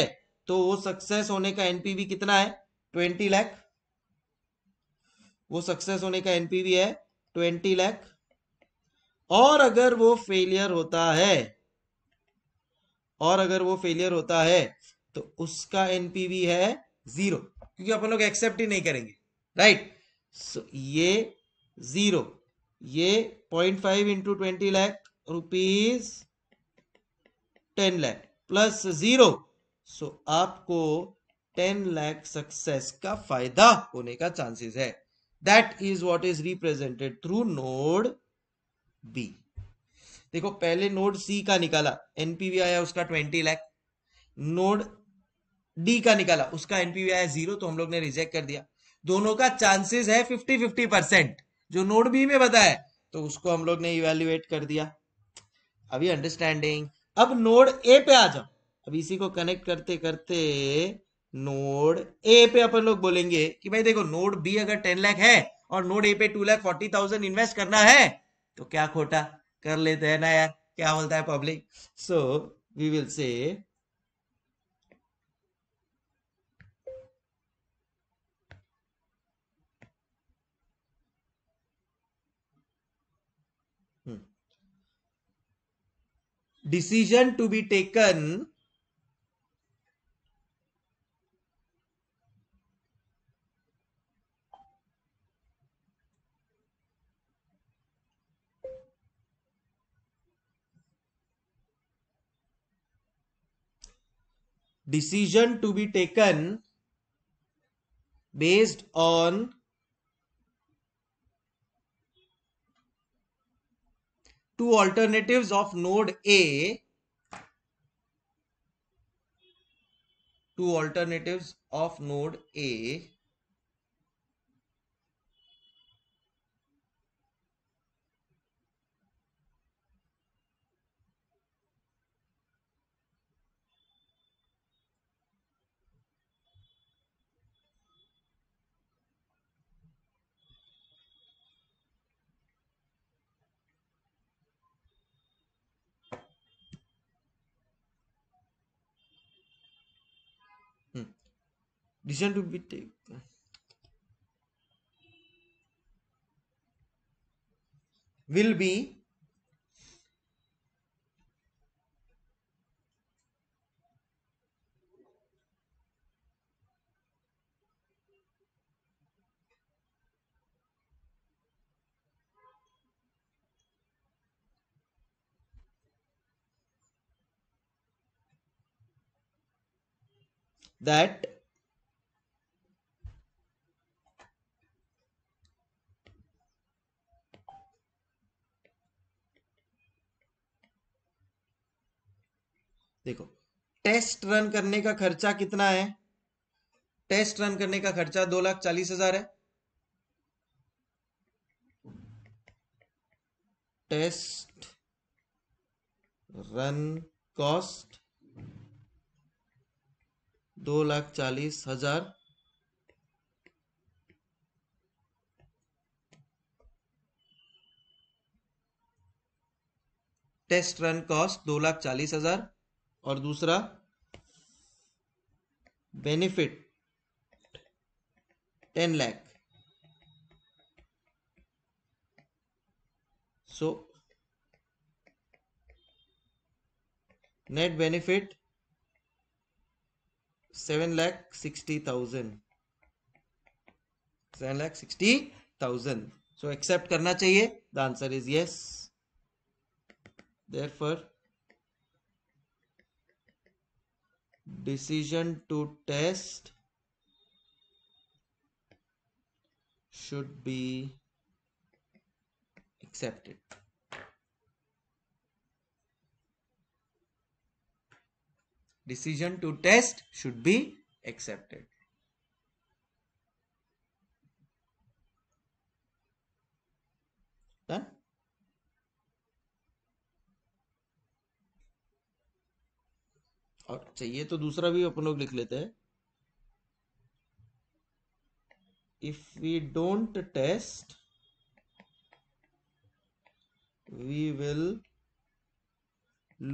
तो वो सक्सेस होने का एनपीवी कितना है ट्वेंटी लैख वो सक्सेस होने का एनपीवी है ट्वेंटी लैख और अगर वो फेलियर होता है और अगर वो फेलियर होता है तो उसका एनपीवी है जीरो क्योंकि अपन लोग एक्सेप्ट ही नहीं करेंगे राइट सो ये जीरो ये point five into twenty lakh rupees ten lakh plus zero so आपको टेन लैख सक्सेस का फायदा होने का चांसेस है that is what is represented through node B देखो पहले नोड सी का निकाला एनपीवी आया उसका ट्वेंटी लैख नोड डी का निकाला उसका एनपीवी आया जीरो तो हम लोग ने रिजेक्ट कर दिया दोनों का चांसेस है फिफ्टी फिफ्टी परसेंट जो नोड बी में बताया तो उसको हम लोग ने इवेल्युएट कर दिया अभी अंडरस्टैंडिंग अब नोड ए पे आ जाओ अब इसी को कनेक्ट करते करते नोड ए पे अपन लोग बोलेंगे कि भाई देखो नोड बी अगर टेन लाख है और नोड ए पे two lakh forty thousand invest करना है तो क्या खोटा कर लेते हैं ना यार क्या बोलता है public so we will say decision to be taken decision to be taken based on two alternatives of node A two alternatives of node A decision to be taken will be that देखो test run करने का खर्चा कितना है test run करने का खर्चा दो लाख चालीस हजार है टेस्ट रन कॉस्ट दो लाख चालीस हजार टेस्ट रन कॉस्ट दो लाख चालीस हजार और दूसरा benefit ten lakh so net benefit seven lakh sixty thousand seven lakh sixty thousand so accept करना चाहिए the answer is yes therefore decision to test should be accepted. Decision to test should be accepted. और चाहिए अच्छा, तो दूसरा भी अपन लोग लिख लेते हैं if we don't test we will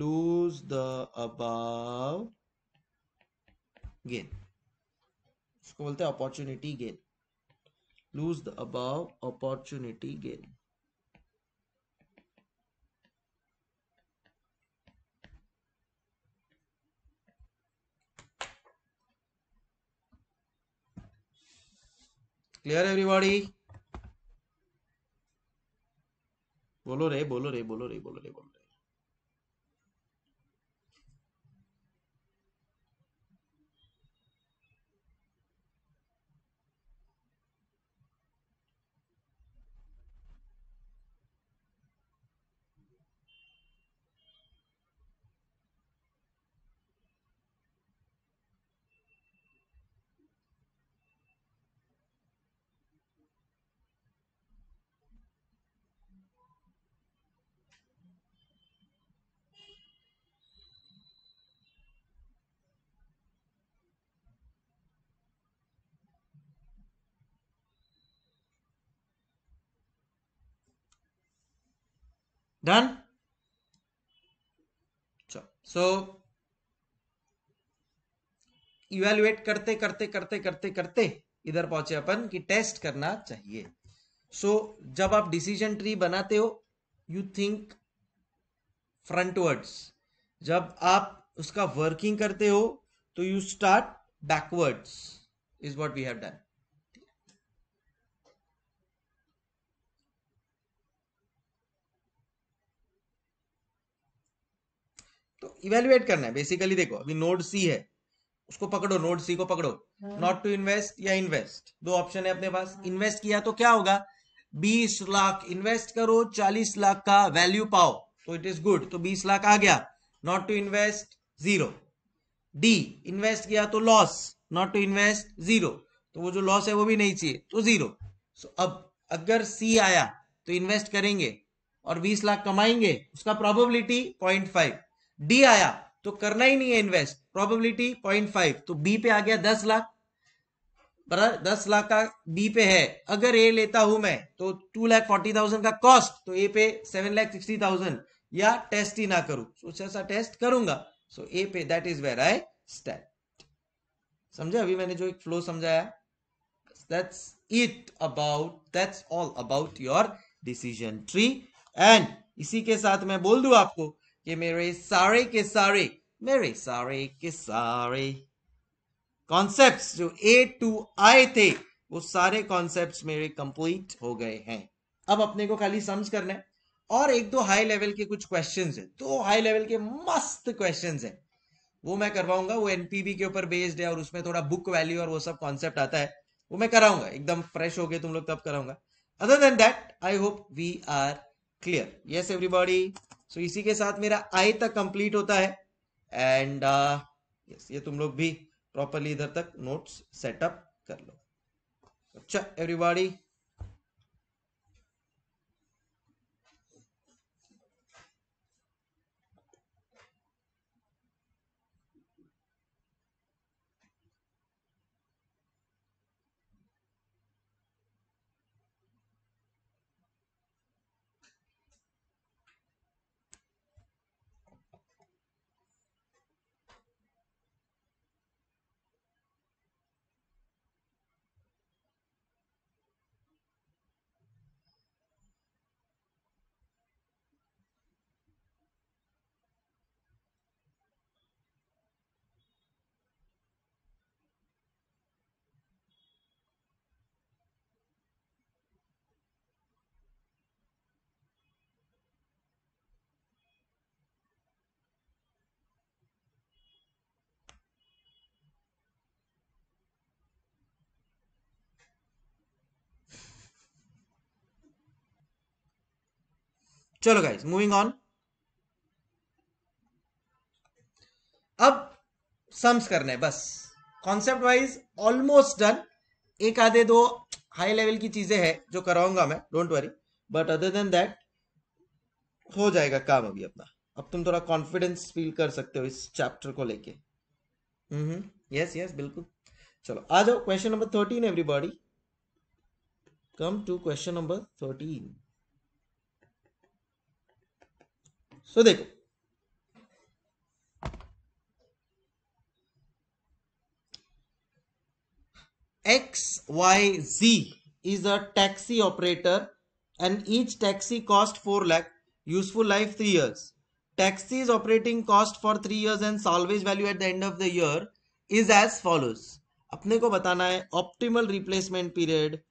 lose the above gain इसको बोलते हैं opportunity gain lose the above opportunity gain clear everybody बोलो रे बोलो रे बोलो रे बोलो रे बोलो Done? सो इवेल्युएट करते करते करते करते करते इधर पहुंचे अपन कि टेस्ट करना चाहिए सो so, जब आप डिसीजन ट्री बनाते हो यू थिंक फ्रंटवर्ड्स जब आप उसका वर्किंग करते हो तो you start backwards is what we have done तो इवेल्युएट करना है बेसिकली देखो अभी नोड सी है उसको पकड़ो नोड सी को पकड़ो नॉट टू इन्वेस्ट या इन्वेस्ट दो ऑप्शन है अपने पास इन्वेस्ट हाँ। किया तो क्या होगा बीस लाख इन्वेस्ट करो चालीस लाख का वैल्यू पाओ तो इट इज गुड तो बीस लाख आ गया not to invest zero D invest किया तो loss not to invest zero तो वो जो लॉस है वो भी नहीं चाहिए तो जीरो so, अब अगर सी आया तो इन्वेस्ट करेंगे और बीस लाख कमाएंगे उसका प्रोबेबिलिटी पॉइंट फाइव डी आया तो करना ही नहीं है इन्वेस्ट प्रोबेबिलिटी पॉइंट फाइव तो बी पे आ गया दस लाख बराबर दस लाख का बी पे है अगर ए लेता हूं मैं तो टू लाख फोर्टी थाउजेंड का कॉस्ट तो ए पे सेवन लाख सिक्सटी थाउजेंड या टेस्ट ही ना करूं सोचा अच्छा सा टेस्ट करूंगा सो ए पे दैट इज वेर आई स्टैंड समझे अभी मैंने जो एक फ्लो समझाया that's it about that's all about your decision tree and इसी के साथ मैं बोल दू आपको ये मेरे सारे के सारे मेरे सारे के सारे कॉन्सेप्ट्स जो ए टू आई थे वो सारे कॉन्सेप्ट्स मेरे कंप्लीट हो गए हैं अब अपने को खाली समझ करना है और एक दो हाई लेवल के कुछ क्वेश्चन है दो हाई लेवल के मस्त क्वेश्चन है वो मैं करवाऊंगा वो एनपीबी के ऊपर बेस्ड है और उसमें थोड़ा बुक वैल्यू और वो सब कॉन्सेप्ट आता है वो मैं कराऊंगा एकदम फ्रेश हो गए तुम लोग तब कराऊंगा other than that I hope we are clear yes everybody so so, इसी के साथ मेरा आई तक कंप्लीट होता है एंड uh, yes, ये तुम लोग भी प्रॉपरली इधर तक नोट्स सेटअप कर लो अच्छा एवरीबॉडी चलो गाइज मूविंग ऑन अब सम्स करना है बस कॉन्सेप्ट वाइज ऑलमोस्ट डन एक आधे दो हाई लेवल की चीजें हैं जो कराऊंगा मैं don't worry but other than that हो जाएगा काम अभी अपना अब तुम थोड़ा कॉन्फिडेंस फील कर सकते हो इस चैप्टर को लेके हम्म यस यस बिल्कुल चलो आ जाओ question number thirteen everybody come to question number thirteen so देखो X Y Z is a taxi operator and each taxi cost four lakh useful life three years taxi is operating cost for three years and salvage value at the end of the year is as follows अपने को बताना है optimal replacement period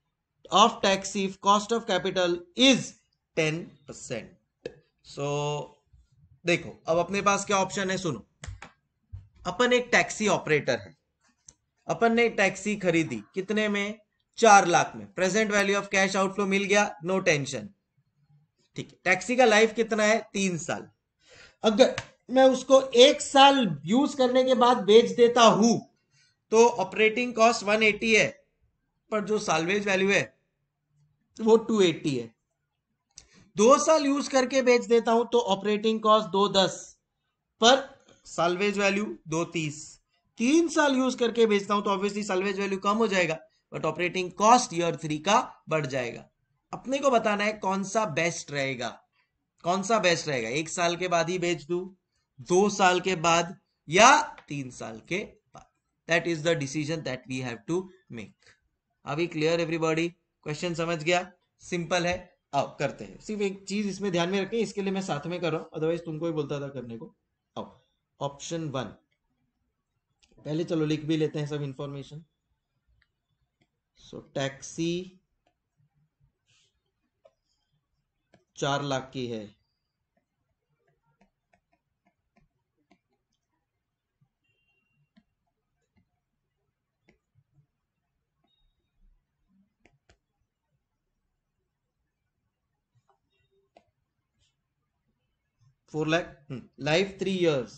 of taxi cost of capital is ten percent so देखो अब अपने पास क्या option है सुनो अपन एक टैक्सी ऑपरेटर है अपन ने टैक्सी खरीदी कितने में चार लाख में present value of cash outflow मिल गया नो टेंशन ठीक है टैक्सी का लाइफ कितना है तीन साल अगर मैं उसको एक साल यूज करने के बाद बेच देता हूं तो ऑपरेटिंग कॉस्ट 180 है पर जो सालवेज वैल्यू है वो 280 है दो साल यूज करके बेच देता हूं तो ऑपरेटिंग कॉस्ट दो दस पर सालवेज वैल्यू दो तीस तीन साल यूज करके बेचता हूं तो ऑब्वियसली सालवेज वैल्यू कम हो जाएगा but operating cost year three का बढ़ जाएगा अपने को बताना है कौन सा बेस्ट रहेगा कौन सा बेस्ट रहेगा एक साल के बाद ही बेच दू दो साल के बाद या तीन साल के बाद that is the decision that we have to make अभी क्लियर एवरीबॉडी क्वेश्चन समझ गया सिंपल है आओ करते हैं सिर्फ एक चीज इसमें ध्यान में रखें इसके लिए मैं साथ में कर रहा हूं अदरवाइज तुमको ही बोलता था करने को आओ ऑप्शन वन पहले चलो लिख भी लेते हैं सब इंफॉर्मेशन सो टैक्सी चार लाख की है four lakh life three years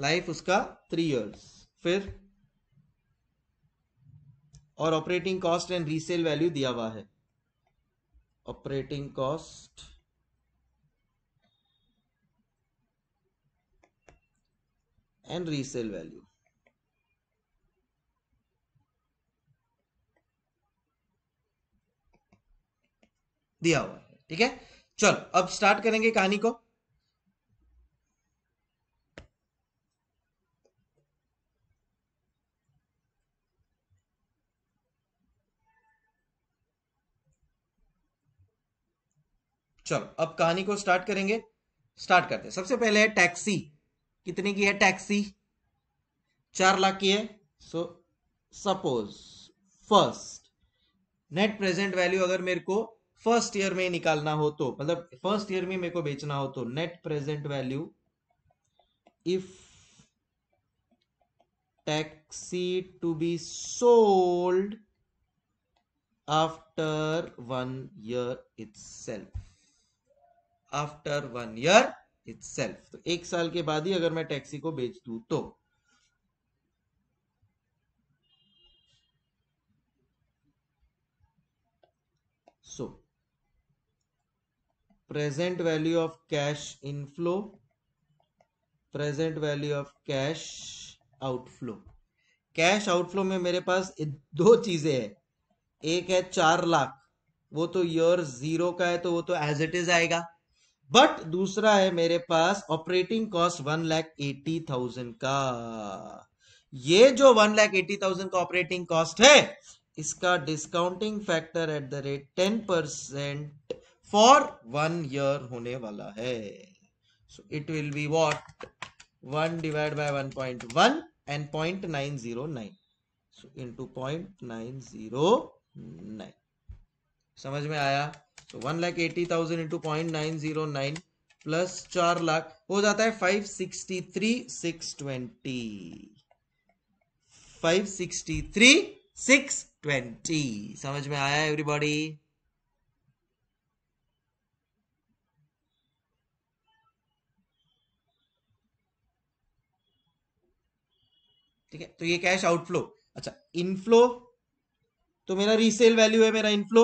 life उसका थ्री इयर्स फिर और operating cost and resale value दिया हुआ है operating cost and resale value दिया हुआ है ठीक है चलो अब स्टार्ट करेंगे कहानी को चलो अब कहानी को स्टार्ट करेंगे स्टार्ट करते हैं सबसे पहले है टैक्सी कितने की है टैक्सी चार लाख की है so suppose first net present value अगर मेरे को फर्स्ट ईयर में निकालना हो तो मतलब फर्स्ट ईयर में मेरे को बेचना हो तो net present value if taxi to be sold after one year itself after one year itself तो एक साल के बाद ही अगर मैं टैक्सी को बेच दू तो present value of cash inflow present value of cash outflow cash outflow में मेरे पास दो चीजें हैं एक है चार लाख वो तो योर जीरो का है तो वो तो एज इट इज आएगा बट दूसरा है मेरे पास operating cost one lakh eighty thousand का ये जो वन लैख एटी थाउजेंड का ऑपरेटिंग कॉस्ट है इसका discounting factor at the rate ten percent for one year होने वाला है so it will be what one divide by one point one and point nine zero nine so to point nine zero nine समझ में आया तो one lakh eighty thousand into point nine zero nine plus चार लाख हो जाता है five sixty three six twenty five sixty three six twenty समझ में आया एवरीबॉडी ठीक है तो ये कैश आउटफ्लो अच्छा इनफ्लो तो मेरा रीसेल वैल्यू है मेरा इनफ्लो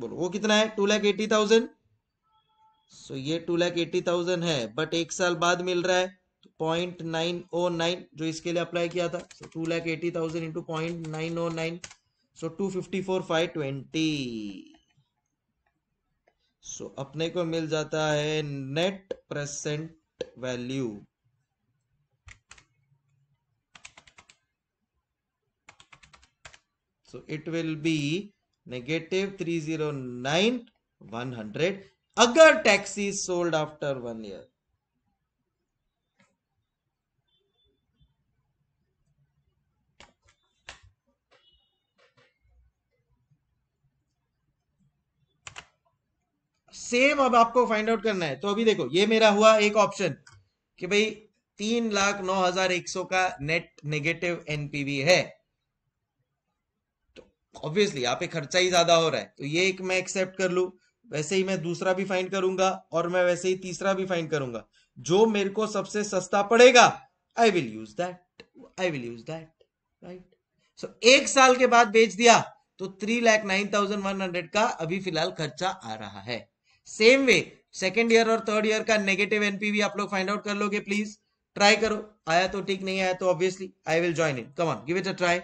बोलो वो कितना है two lakh eighty thousand so ये टू लैख एटी थाउजेंड है बट एक साल बाद मिल रहा है पॉइंट नाइन ओ नाइन जो इसके लिए अप्लाई किया था so two lakh eighty thousand into point nine O nine so two fifty four five twenty so अपने को मिल जाता है net present value So it will be negative 309 100 agar taxi is sold after one year. Same अब आपको find out करना है तो अभी देखो ये मेरा हुआ एक ऑप्शन कि भाई तीन लाख नौ हजार एक सौ का नेट नेगेटिव एनपीवी है ऑब्वियसली यहाँ पे खर्चा ही ज्यादा हो रहा है तो ये एक मैं एक्सेप्ट कर लू वैसे ही मैं दूसरा भी फाइंड करूंगा और मैं वैसे ही तीसरा भी फाइंड करूंगा जो मेरे को सबसे सस्ता पड़ेगा I will use that I will use that right so एक साल के बाद बेच दिया तो three lakh nine thousand one hundred का अभी फिलहाल खर्चा आ रहा है सेम वे सेकेंड ईयर और थर्ड ईयर का नेगेटिव एनपीवी आप लोग फाइंड आउट कर लोगे प्लीज ट्राई करो आया तो ठीक नहीं आया तो obviously I will join in come on give it a try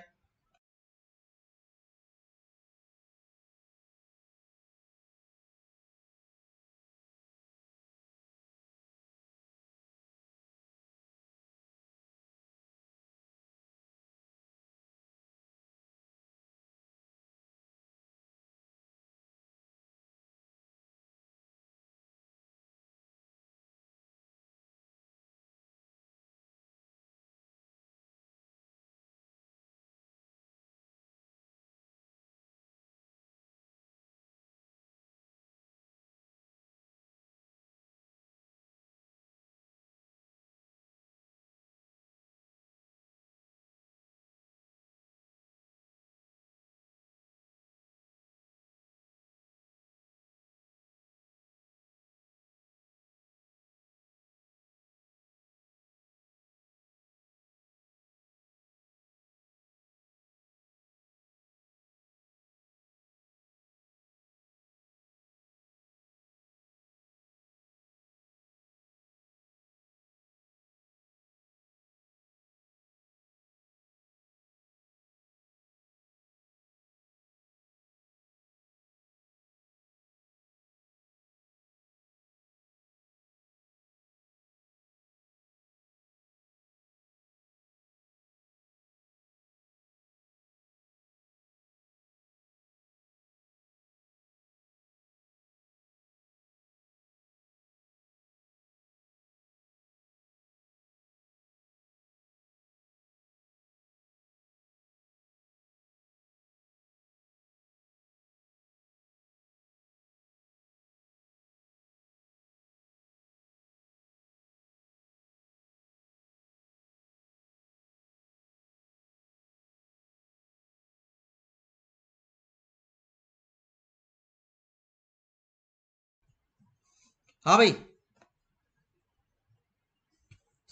हाँ भाई सो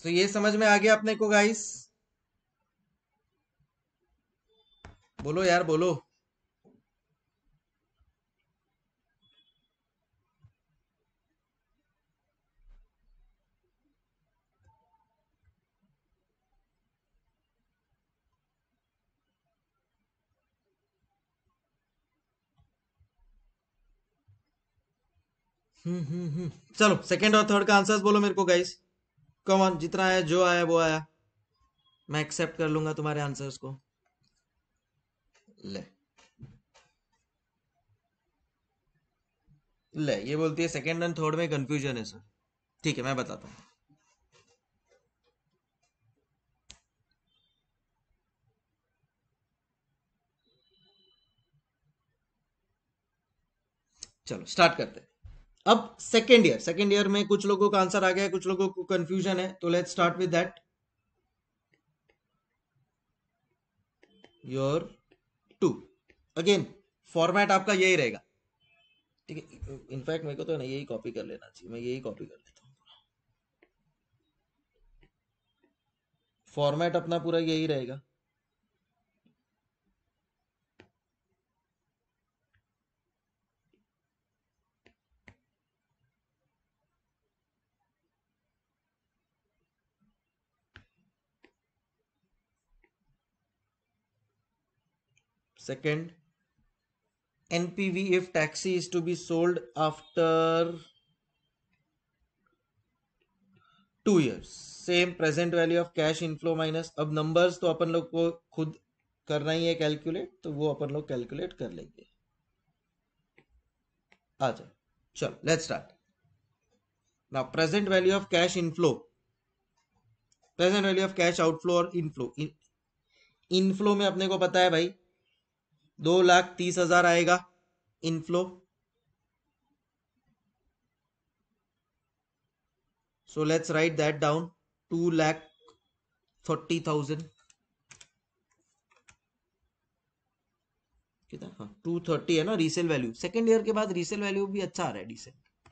तो ये समझ में आ गया अपने को गाइस बोलो यार बोलो हम्म, हम्म, हम्म। चलो सेकेंड और थर्ड का आंसर बोलो मेरे को गाइस कम ऑन जितना आया जो आया वो आया मैं एक्सेप्ट कर लूंगा तुम्हारे आंसर्स को ले ले ये बोलती है सेकेंड एंड थर्ड में कंफ्यूजन है सर ठीक है मैं बताता हूँ चलो स्टार्ट करते अब सेकेंड ईयर सेकेंड ईयर में कुछ लोगों का आंसर आ गया है कुछ लोगों को कंफ्यूजन है तो let start with that your two again format आपका यही रहेगा ठीक है इनफैक्ट मेरे को तो ना यही कॉपी कर लेना चाहिए मैं यही कॉपी कर लेता हूँ फॉर्मेट अपना पूरा यही रहेगा Second, NPV if taxi is to be sold after two years same present value of cash inflow minus अब नंबर्स तो अपन लोग को खुद करना ही है कैलकुलेट तो वो अपन लोग कैलकुलेट कर लेंगे अच्छा चलो let's start now present value of cash inflow present value of cash outflow और inflow in, inflow में अपने को पता है भाई दो लाख तीस हजार आएगा inflow let's write that down two lakh thirty thousand कितना हाँ टू थर्टी है ना रीसेल वैल्यू सेकेंड ईयर के बाद रीसेल वैल्यू भी अच्छा आ रहा है डिसेंट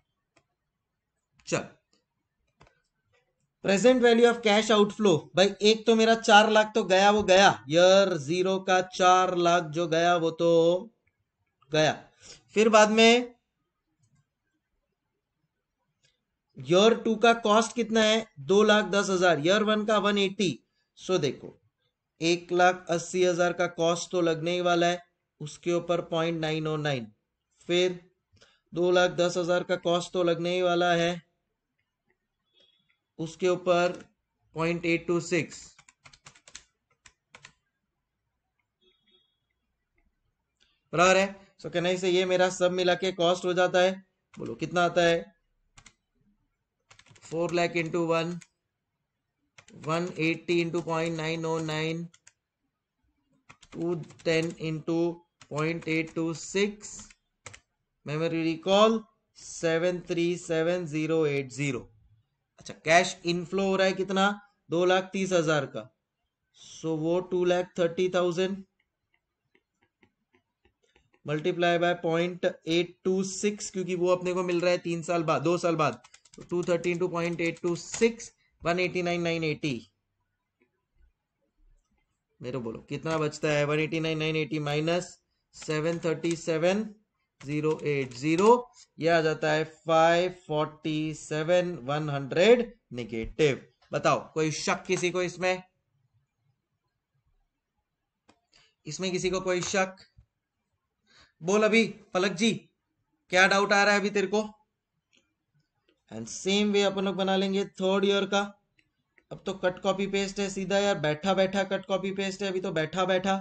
चल present value of cash outflow भाई एक तो मेरा चार लाख तो गया वो गया यर जीरो का चार लाख जो गया वो तो गया फिर बाद में यर टू का कॉस्ट कितना है दो लाख दस हजार यर वन का वन एटी सो देखो एक लाख अस्सी हजार का कॉस्ट तो लगने ही वाला है उसके ऊपर पॉइंट नाइन ओ नाइन फिर दो लाख दस हजार का कॉस्ट तो लगने ही वाला है उसके ऊपर पॉइंट एट टू सिक्स बराबर है सो कहना से ये मेरा सब मिला के कॉस्ट हो जाता है बोलो कितना आता है four lakh into one one eighty into point nine O nine two ten into point eight two six memory recall seven three seven zero eight zero अच्छा कैश इनफ्लो हो रहा है कितना दो लाख तीस हजार का सो वो two lakh thirty thousand multiply by point eight two six क्योंकि वो अपने को मिल रहा है तीन साल बाद दो साल बाद two thirty into point eight two six one eighty nine nine eighty मेरे बोलो कितना बचता है one eighty nine nine eighty minus seven thirty seven zero eight zero यह आ जाता है five forty seven one hundred negative बताओ कोई शक किसी को इसमें इसमें किसी को कोई शक बोल अभी पलक जी क्या डाउट आ रहा है अभी तेरे को एंड सेम वे अपन लोग बना लेंगे थर्ड ईयर का अब तो कट कॉपी पेस्ट है सीधा यार बैठा बैठा कट कॉपी पेस्ट है अभी तो बैठा बैठा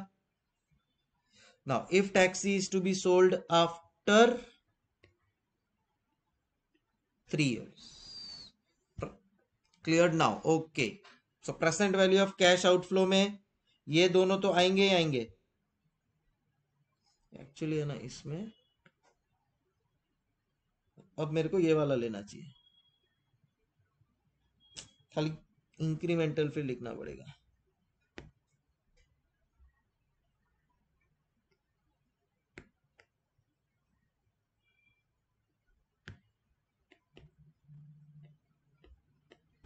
now if taxi is to be sold after after three years cleared now okay so present value of cash outflow में ये दोनों तो आएंगे ही आएंगे एक्चुअली है ना इसमें अब मेरे को ये वाला लेना चाहिए खाली इंक्रीमेंटल फिर लिखना पड़ेगा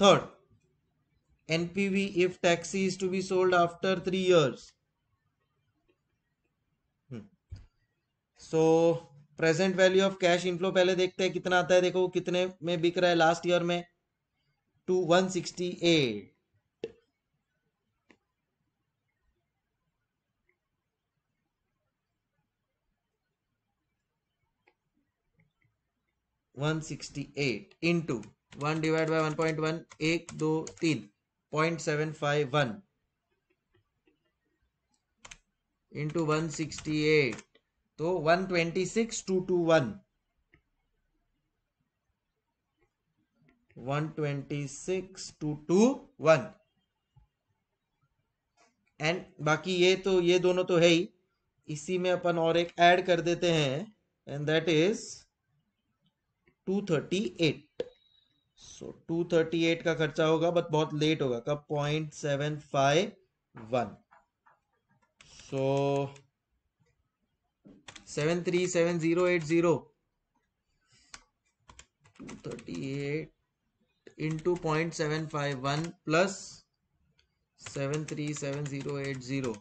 third npv if taxi is to be sold after 3 years so present value of cash inflow पहले देखते हैं कितना आता है देखो कितने में बिक रहा है लास्ट ईयर में two one sixty eight one sixty eight into one divide by one point one एक दो तीन point seven five one into one sixty eight तो one twenty six two two one one twenty six two two one and बाकी ये तो ये दोनों तो है ही इसी में अपन और एक ऐड कर देते हैं and that is two thirty eight so two thirty eight का खर्चा होगा बट बहुत लेट होगा कब point seven five one so seven three seven zero eight zero two thirty eight into point seven five one plus seven three seven zero eight zero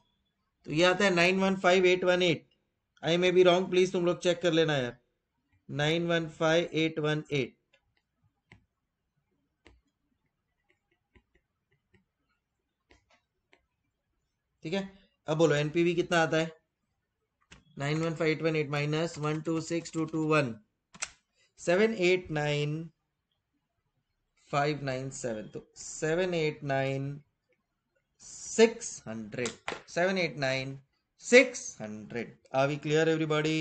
तो ये आता है nine one five eight one eight I may be wrong please तुम लोग check कर लेना यार nine one five eight one eight ठीक है अब बोलो एनपीवी कितना आता है nine one five eight one eight minus one two six two two one seven eight nine five nine seven तो seven eight nine six hundred seven eight nine six hundred are we clear everybody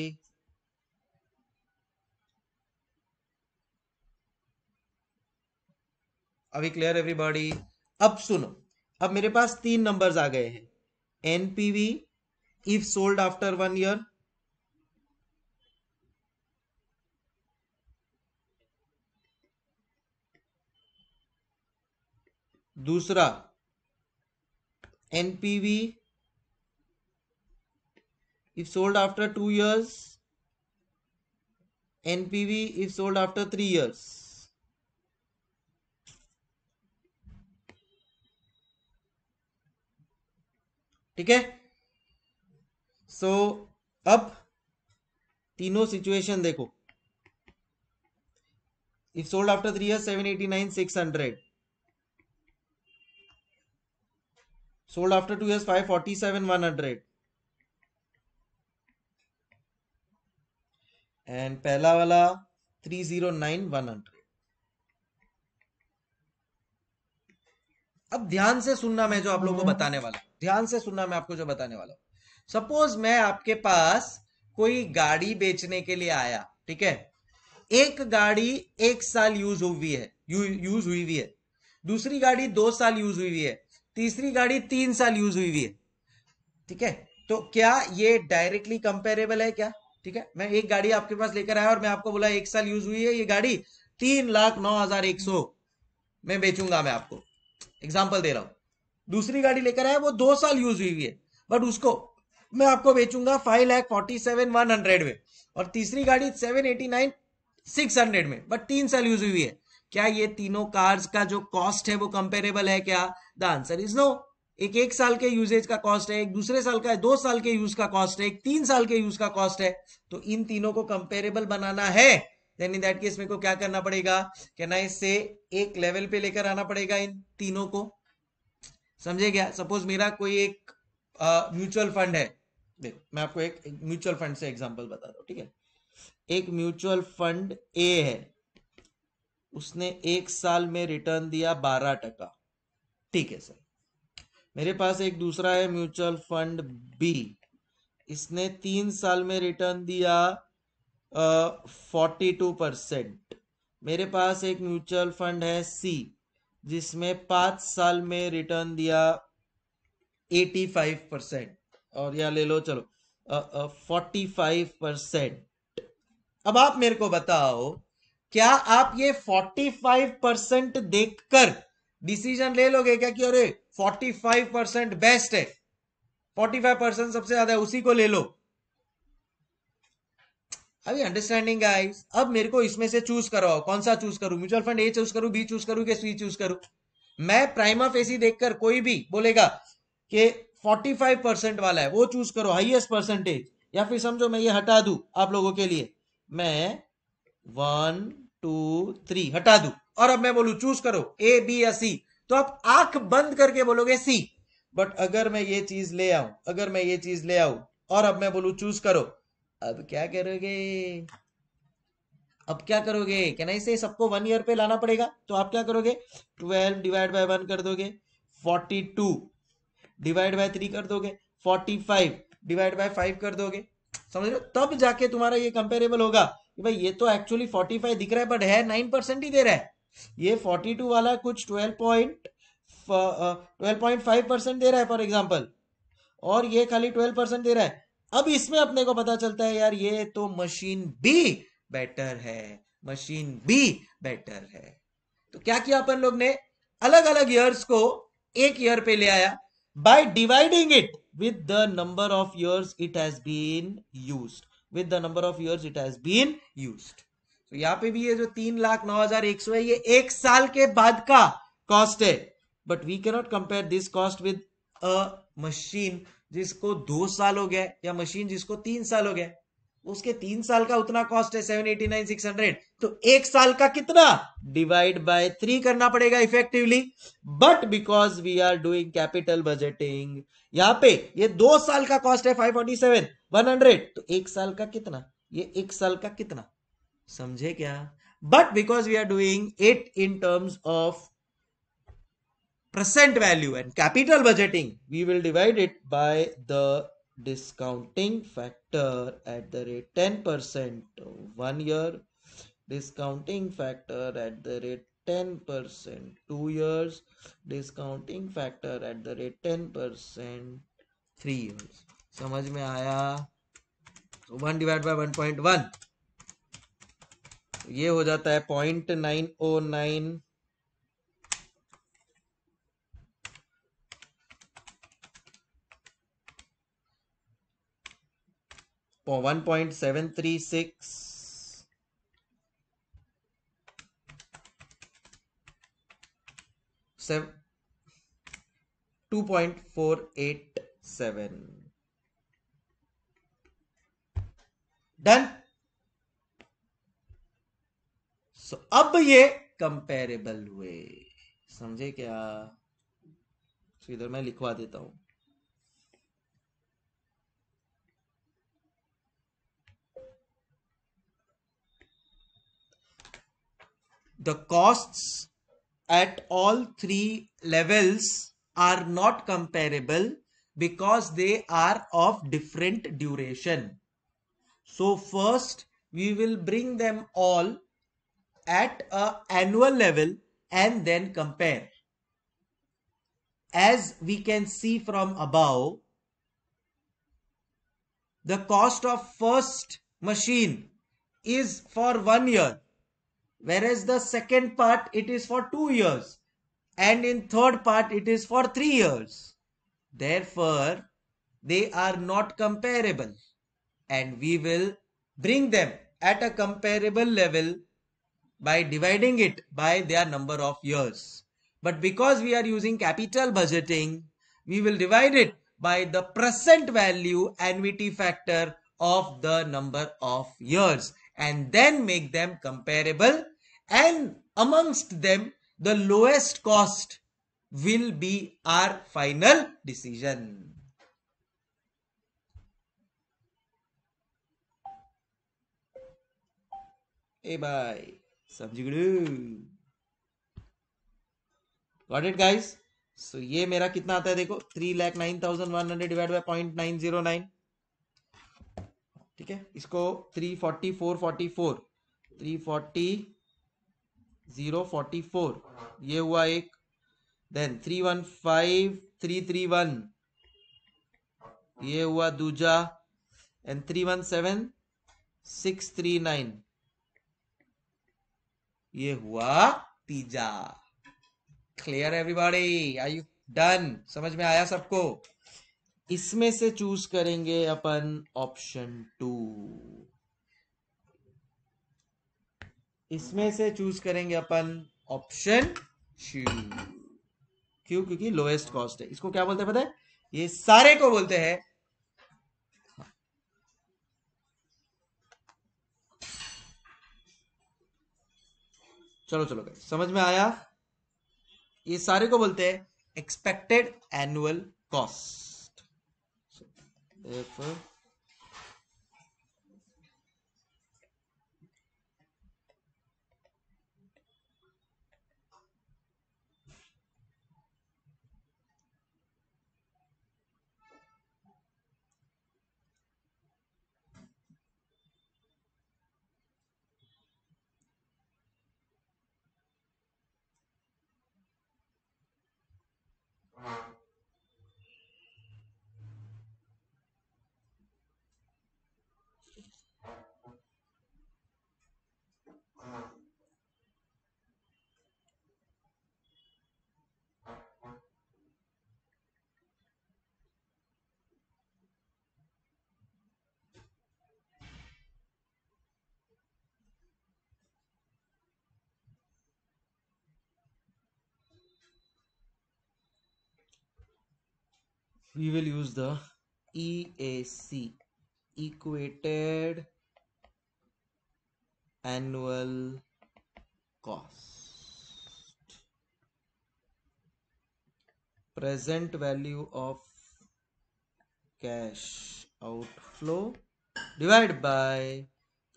अभी clear everybody अब सुनो अब मेरे पास तीन numbers आ गए हैं NPV if sold after one year. दूसरा NPV if sold after two years npv if sold after three years ठीक है सो अब तीनों सिचुएशन देखो if sold after three year seven eighty nine six hundred sold after two years five forty seven one hundred and पहला वाला three zero nine one hundred अब ध्यान से सुनना मैं जो आप लोगों को हम्म। बताने वाला हूं ध्यान से सुनना मैं आपको जो बताने वाला हूं सपोज मैं आपके पास कोई गाड़ी बेचने के लिए आया ठीक है एक गाड़ी एक साल यूज हुई है यू, यूज हुई हुई है दूसरी गाड़ी दो साल यूज हुई हुई है तीसरी गाड़ी तीन साल यूज हुई हुई है ठीक है तो क्या ये डायरेक्टली कंपेरेबल है क्या ठीक है मैं एक गाड़ी आपके पास लेकर आया और मैं आपको बोला एक साल यूज हुई है ये गाड़ी तीन लाख नौ हजार एक सौ में बेचूंगा मैं आपको एग्जाम्पल दे रहा हूं दूसरी गाड़ी लेकर आया वो दो साल यूज हुई है बट उसको मैं आपको बेचूंगा five lakh forty seven one hundred में और तीसरी गाड़ी seven eighty nine six hundred में बट तीन साल यूज हुई है क्या ये तीनों कार्स का जो कॉस्ट है वो कंपेरेबल है क्या द आंसर इज नो एक एक साल के यूजेज का कॉस्ट है एक दूसरे साल का है दो साल के यूज का कॉस्ट है एक तीन साल के यूज का कॉस्ट है तो इन तीनों को कंपेरेबल बनाना है देन इन दैट केस मेरे को क्या करना पड़ेगा कहना इससे एक लेवल पे लेकर आना पड़ेगा इन तीनों को समझे क्या सपोज मेरा कोई एक म्यूचुअल फंड है देखो मैं आपको एक, म्यूचुअल फंड से एग्जांपल बता रहा हूं ठीक है एक म्यूचुअल फंड ए है उसने एक साल में रिटर्न दिया बारह टका ठीक है सर मेरे पास एक दूसरा है म्यूचुअल फंड बी इसने तीन साल में रिटर्न दिया फोर्टी टू परसेंट मेरे पास एक म्यूचुअल फंड है सी जिसमें पांच साल में रिटर्न दिया एटी फाइव परसेंट और या ले लो चलो फोर्टी फाइव परसेंट अब आप मेरे को बताओ क्या आप ये फोर्टी फाइव परसेंट देखकर डिसीजन ले लोगे क्या कि अरे फोर्टी फाइव परसेंट बेस्ट है फोर्टी फाइव परसेंट सबसे ज्यादा है उसी को ले लो अभी अंडरस्टैंडिंग गाइस अब मेरे को इसमें से चूज करो कौन सा चूज करूं म्यूचुअल फंड ए चूज करूं बी चूज करूं कि सी चूज करूं मैं प्राइम ऑफ एसी देखकर कोई भी बोलेगा कि 45 परसेंट वाला है वो चूज करो हाईएस्ट परसेंटेज या फिर समझो मैं ये हटा दू आप लोगों के लिए मैं वन टू थ्री हटा दू और अब मैं बोलू चूज करो ए बी या सी तो आप आंख बंद करके बोलोगे सी बट अगर मैं ये चीज ले आऊं अगर मैं ये चीज ले आऊं और अब मैं बोलू चूज करो अब क्या करोगे अब क्या करोगे कहना से सबको वन ईयर पे लाना पड़ेगा तो आप क्या करोगे ट्वेल्व डिवाइड बाय वन कर दोगे forty two divide by three कर दोगे forty five divide by five कर दोगे समझ रहे तब जाके तुम्हारा ये कंपेरेबल होगा कि भाई ये तो एक्चुअली फोर्टी फाइव दिख रहा है बट है नाइन परसेंट ही दे रहा है ये फोर्टी टू वाला कुछ twelve point twelve point five percent दे रहा है फॉर एग्जाम्पल और ये खाली ट्वेल्व परसेंट दे रहा है अब इसमें अपने को पता चलता है यार ये तो मशीन बी बेटर है मशीन बी बेटर है तो क्या किया अपन लोग ने अलग अलग ईयर्स को एक ईयर पे ले आया by dividing it with the number of years it has been used with the number of years it has been used तो यहां पे भी ये जो तीन लाख नौ हजार एक सौ है ये एक साल के बाद का कॉस्ट है but we cannot compare this cost with a machine जिसको दो साल हो गया या मशीन जिसको तीन साल हो गया उसके तीन साल का उतना कॉस्ट है seven eighty nine six hundred तो एक साल का कितना डिवाइड बाय थ्री करना पड़ेगा effectively but because we are doing capital budgeting यहाँ पे ये दो साल का कॉस्ट है five forty seven one hundred तो एक साल का कितना ये एक साल का कितना समझे क्या but because we are doing it in terms of present value and capital budgeting, we will divide it by the discounting factor at the rate 10% one year, discounting factor at the rate 10% two years, discounting factor at the rate 10% three years समझ में आया तो one divide by one point one ये हो जाता है point nine O nine one point seven three six seven two point four eight seven done so अब ये कंपेरेबल हुए समझे क्या इधर मैं लिखवा देता हूं the costs at all three levels are not comparable because they are of different duration. So first we will bring them all at a annual level and then compare. As we can see from above, the cost of first machine is for one year Whereas the second part, it is for two years. And in third part, it is for three years. Therefore, they are not comparable. And we will bring them at a comparable level by dividing it by their number of years. But because we are using capital budgeting, we will divide it by the present value annuity factor of the number of years and then make them comparable and amongst them the lowest cost will be our final decision. Hey bye. Samjiguru. Got it guys? so, ye mera kitna aata hai dekho 3 lakh 9100 divided by 0.909 ठीक है इसको three forty four forty four three forty zero forty four ये हुआ एक then three one five three three one ये हुआ दूजा and three one seven six three nine ये हुआ तीजा clear everybody are you done समझ में आया सबको इसमें से चूज करेंगे अपन ऑप्शन टू इसमें से चूज करेंगे अपन ऑप्शन सी क्यों क्योंकि लोएस्ट कॉस्ट है इसको क्या बोलते हैं पता है ये सारे को बोलते हैं चलो चलो गए समझ में आया ये सारे को बोलते हैं expected annual cost Uh-huh. we will use the EAC equated annual cost present value of cash outflow divided by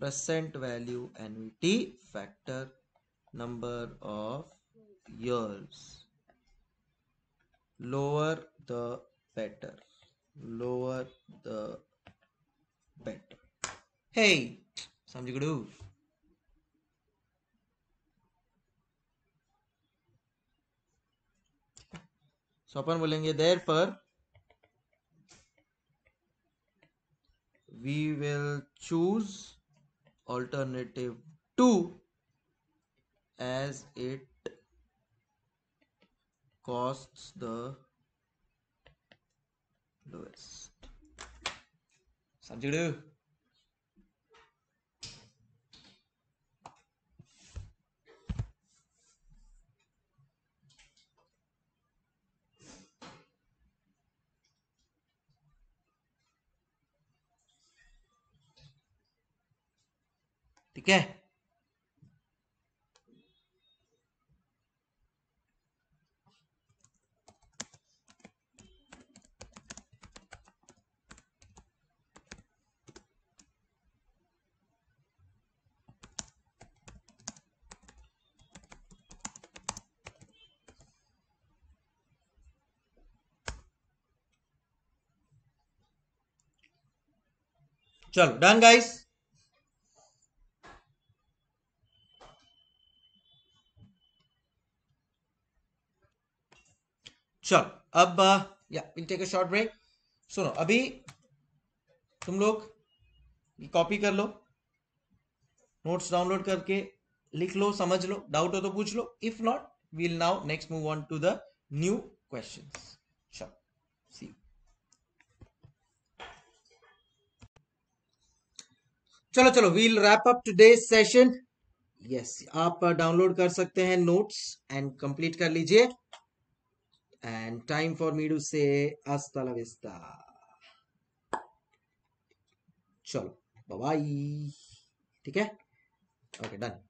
present value annuity factor number of years lower the lower the bet hey samji gudu so upon bolenge therefore we will choose alternative 2 as it costs the lowest subject चलो done guys चलो अब yeah will take a short break सुनो अभी तुम लोग copy कर लो notes download करके लिख लो समझ लो डाउट हो तो पूछ लो if not we'll now next move on to the new question चलो सी चलो चलो we'll wrap up the session yes आप डाउनलोड कर सकते हैं नोट्स एंड कंप्लीट कर लीजिए एंड टाइम फॉर मी से अस्ता लविस्ता चलो बाय ठीक है ओके डन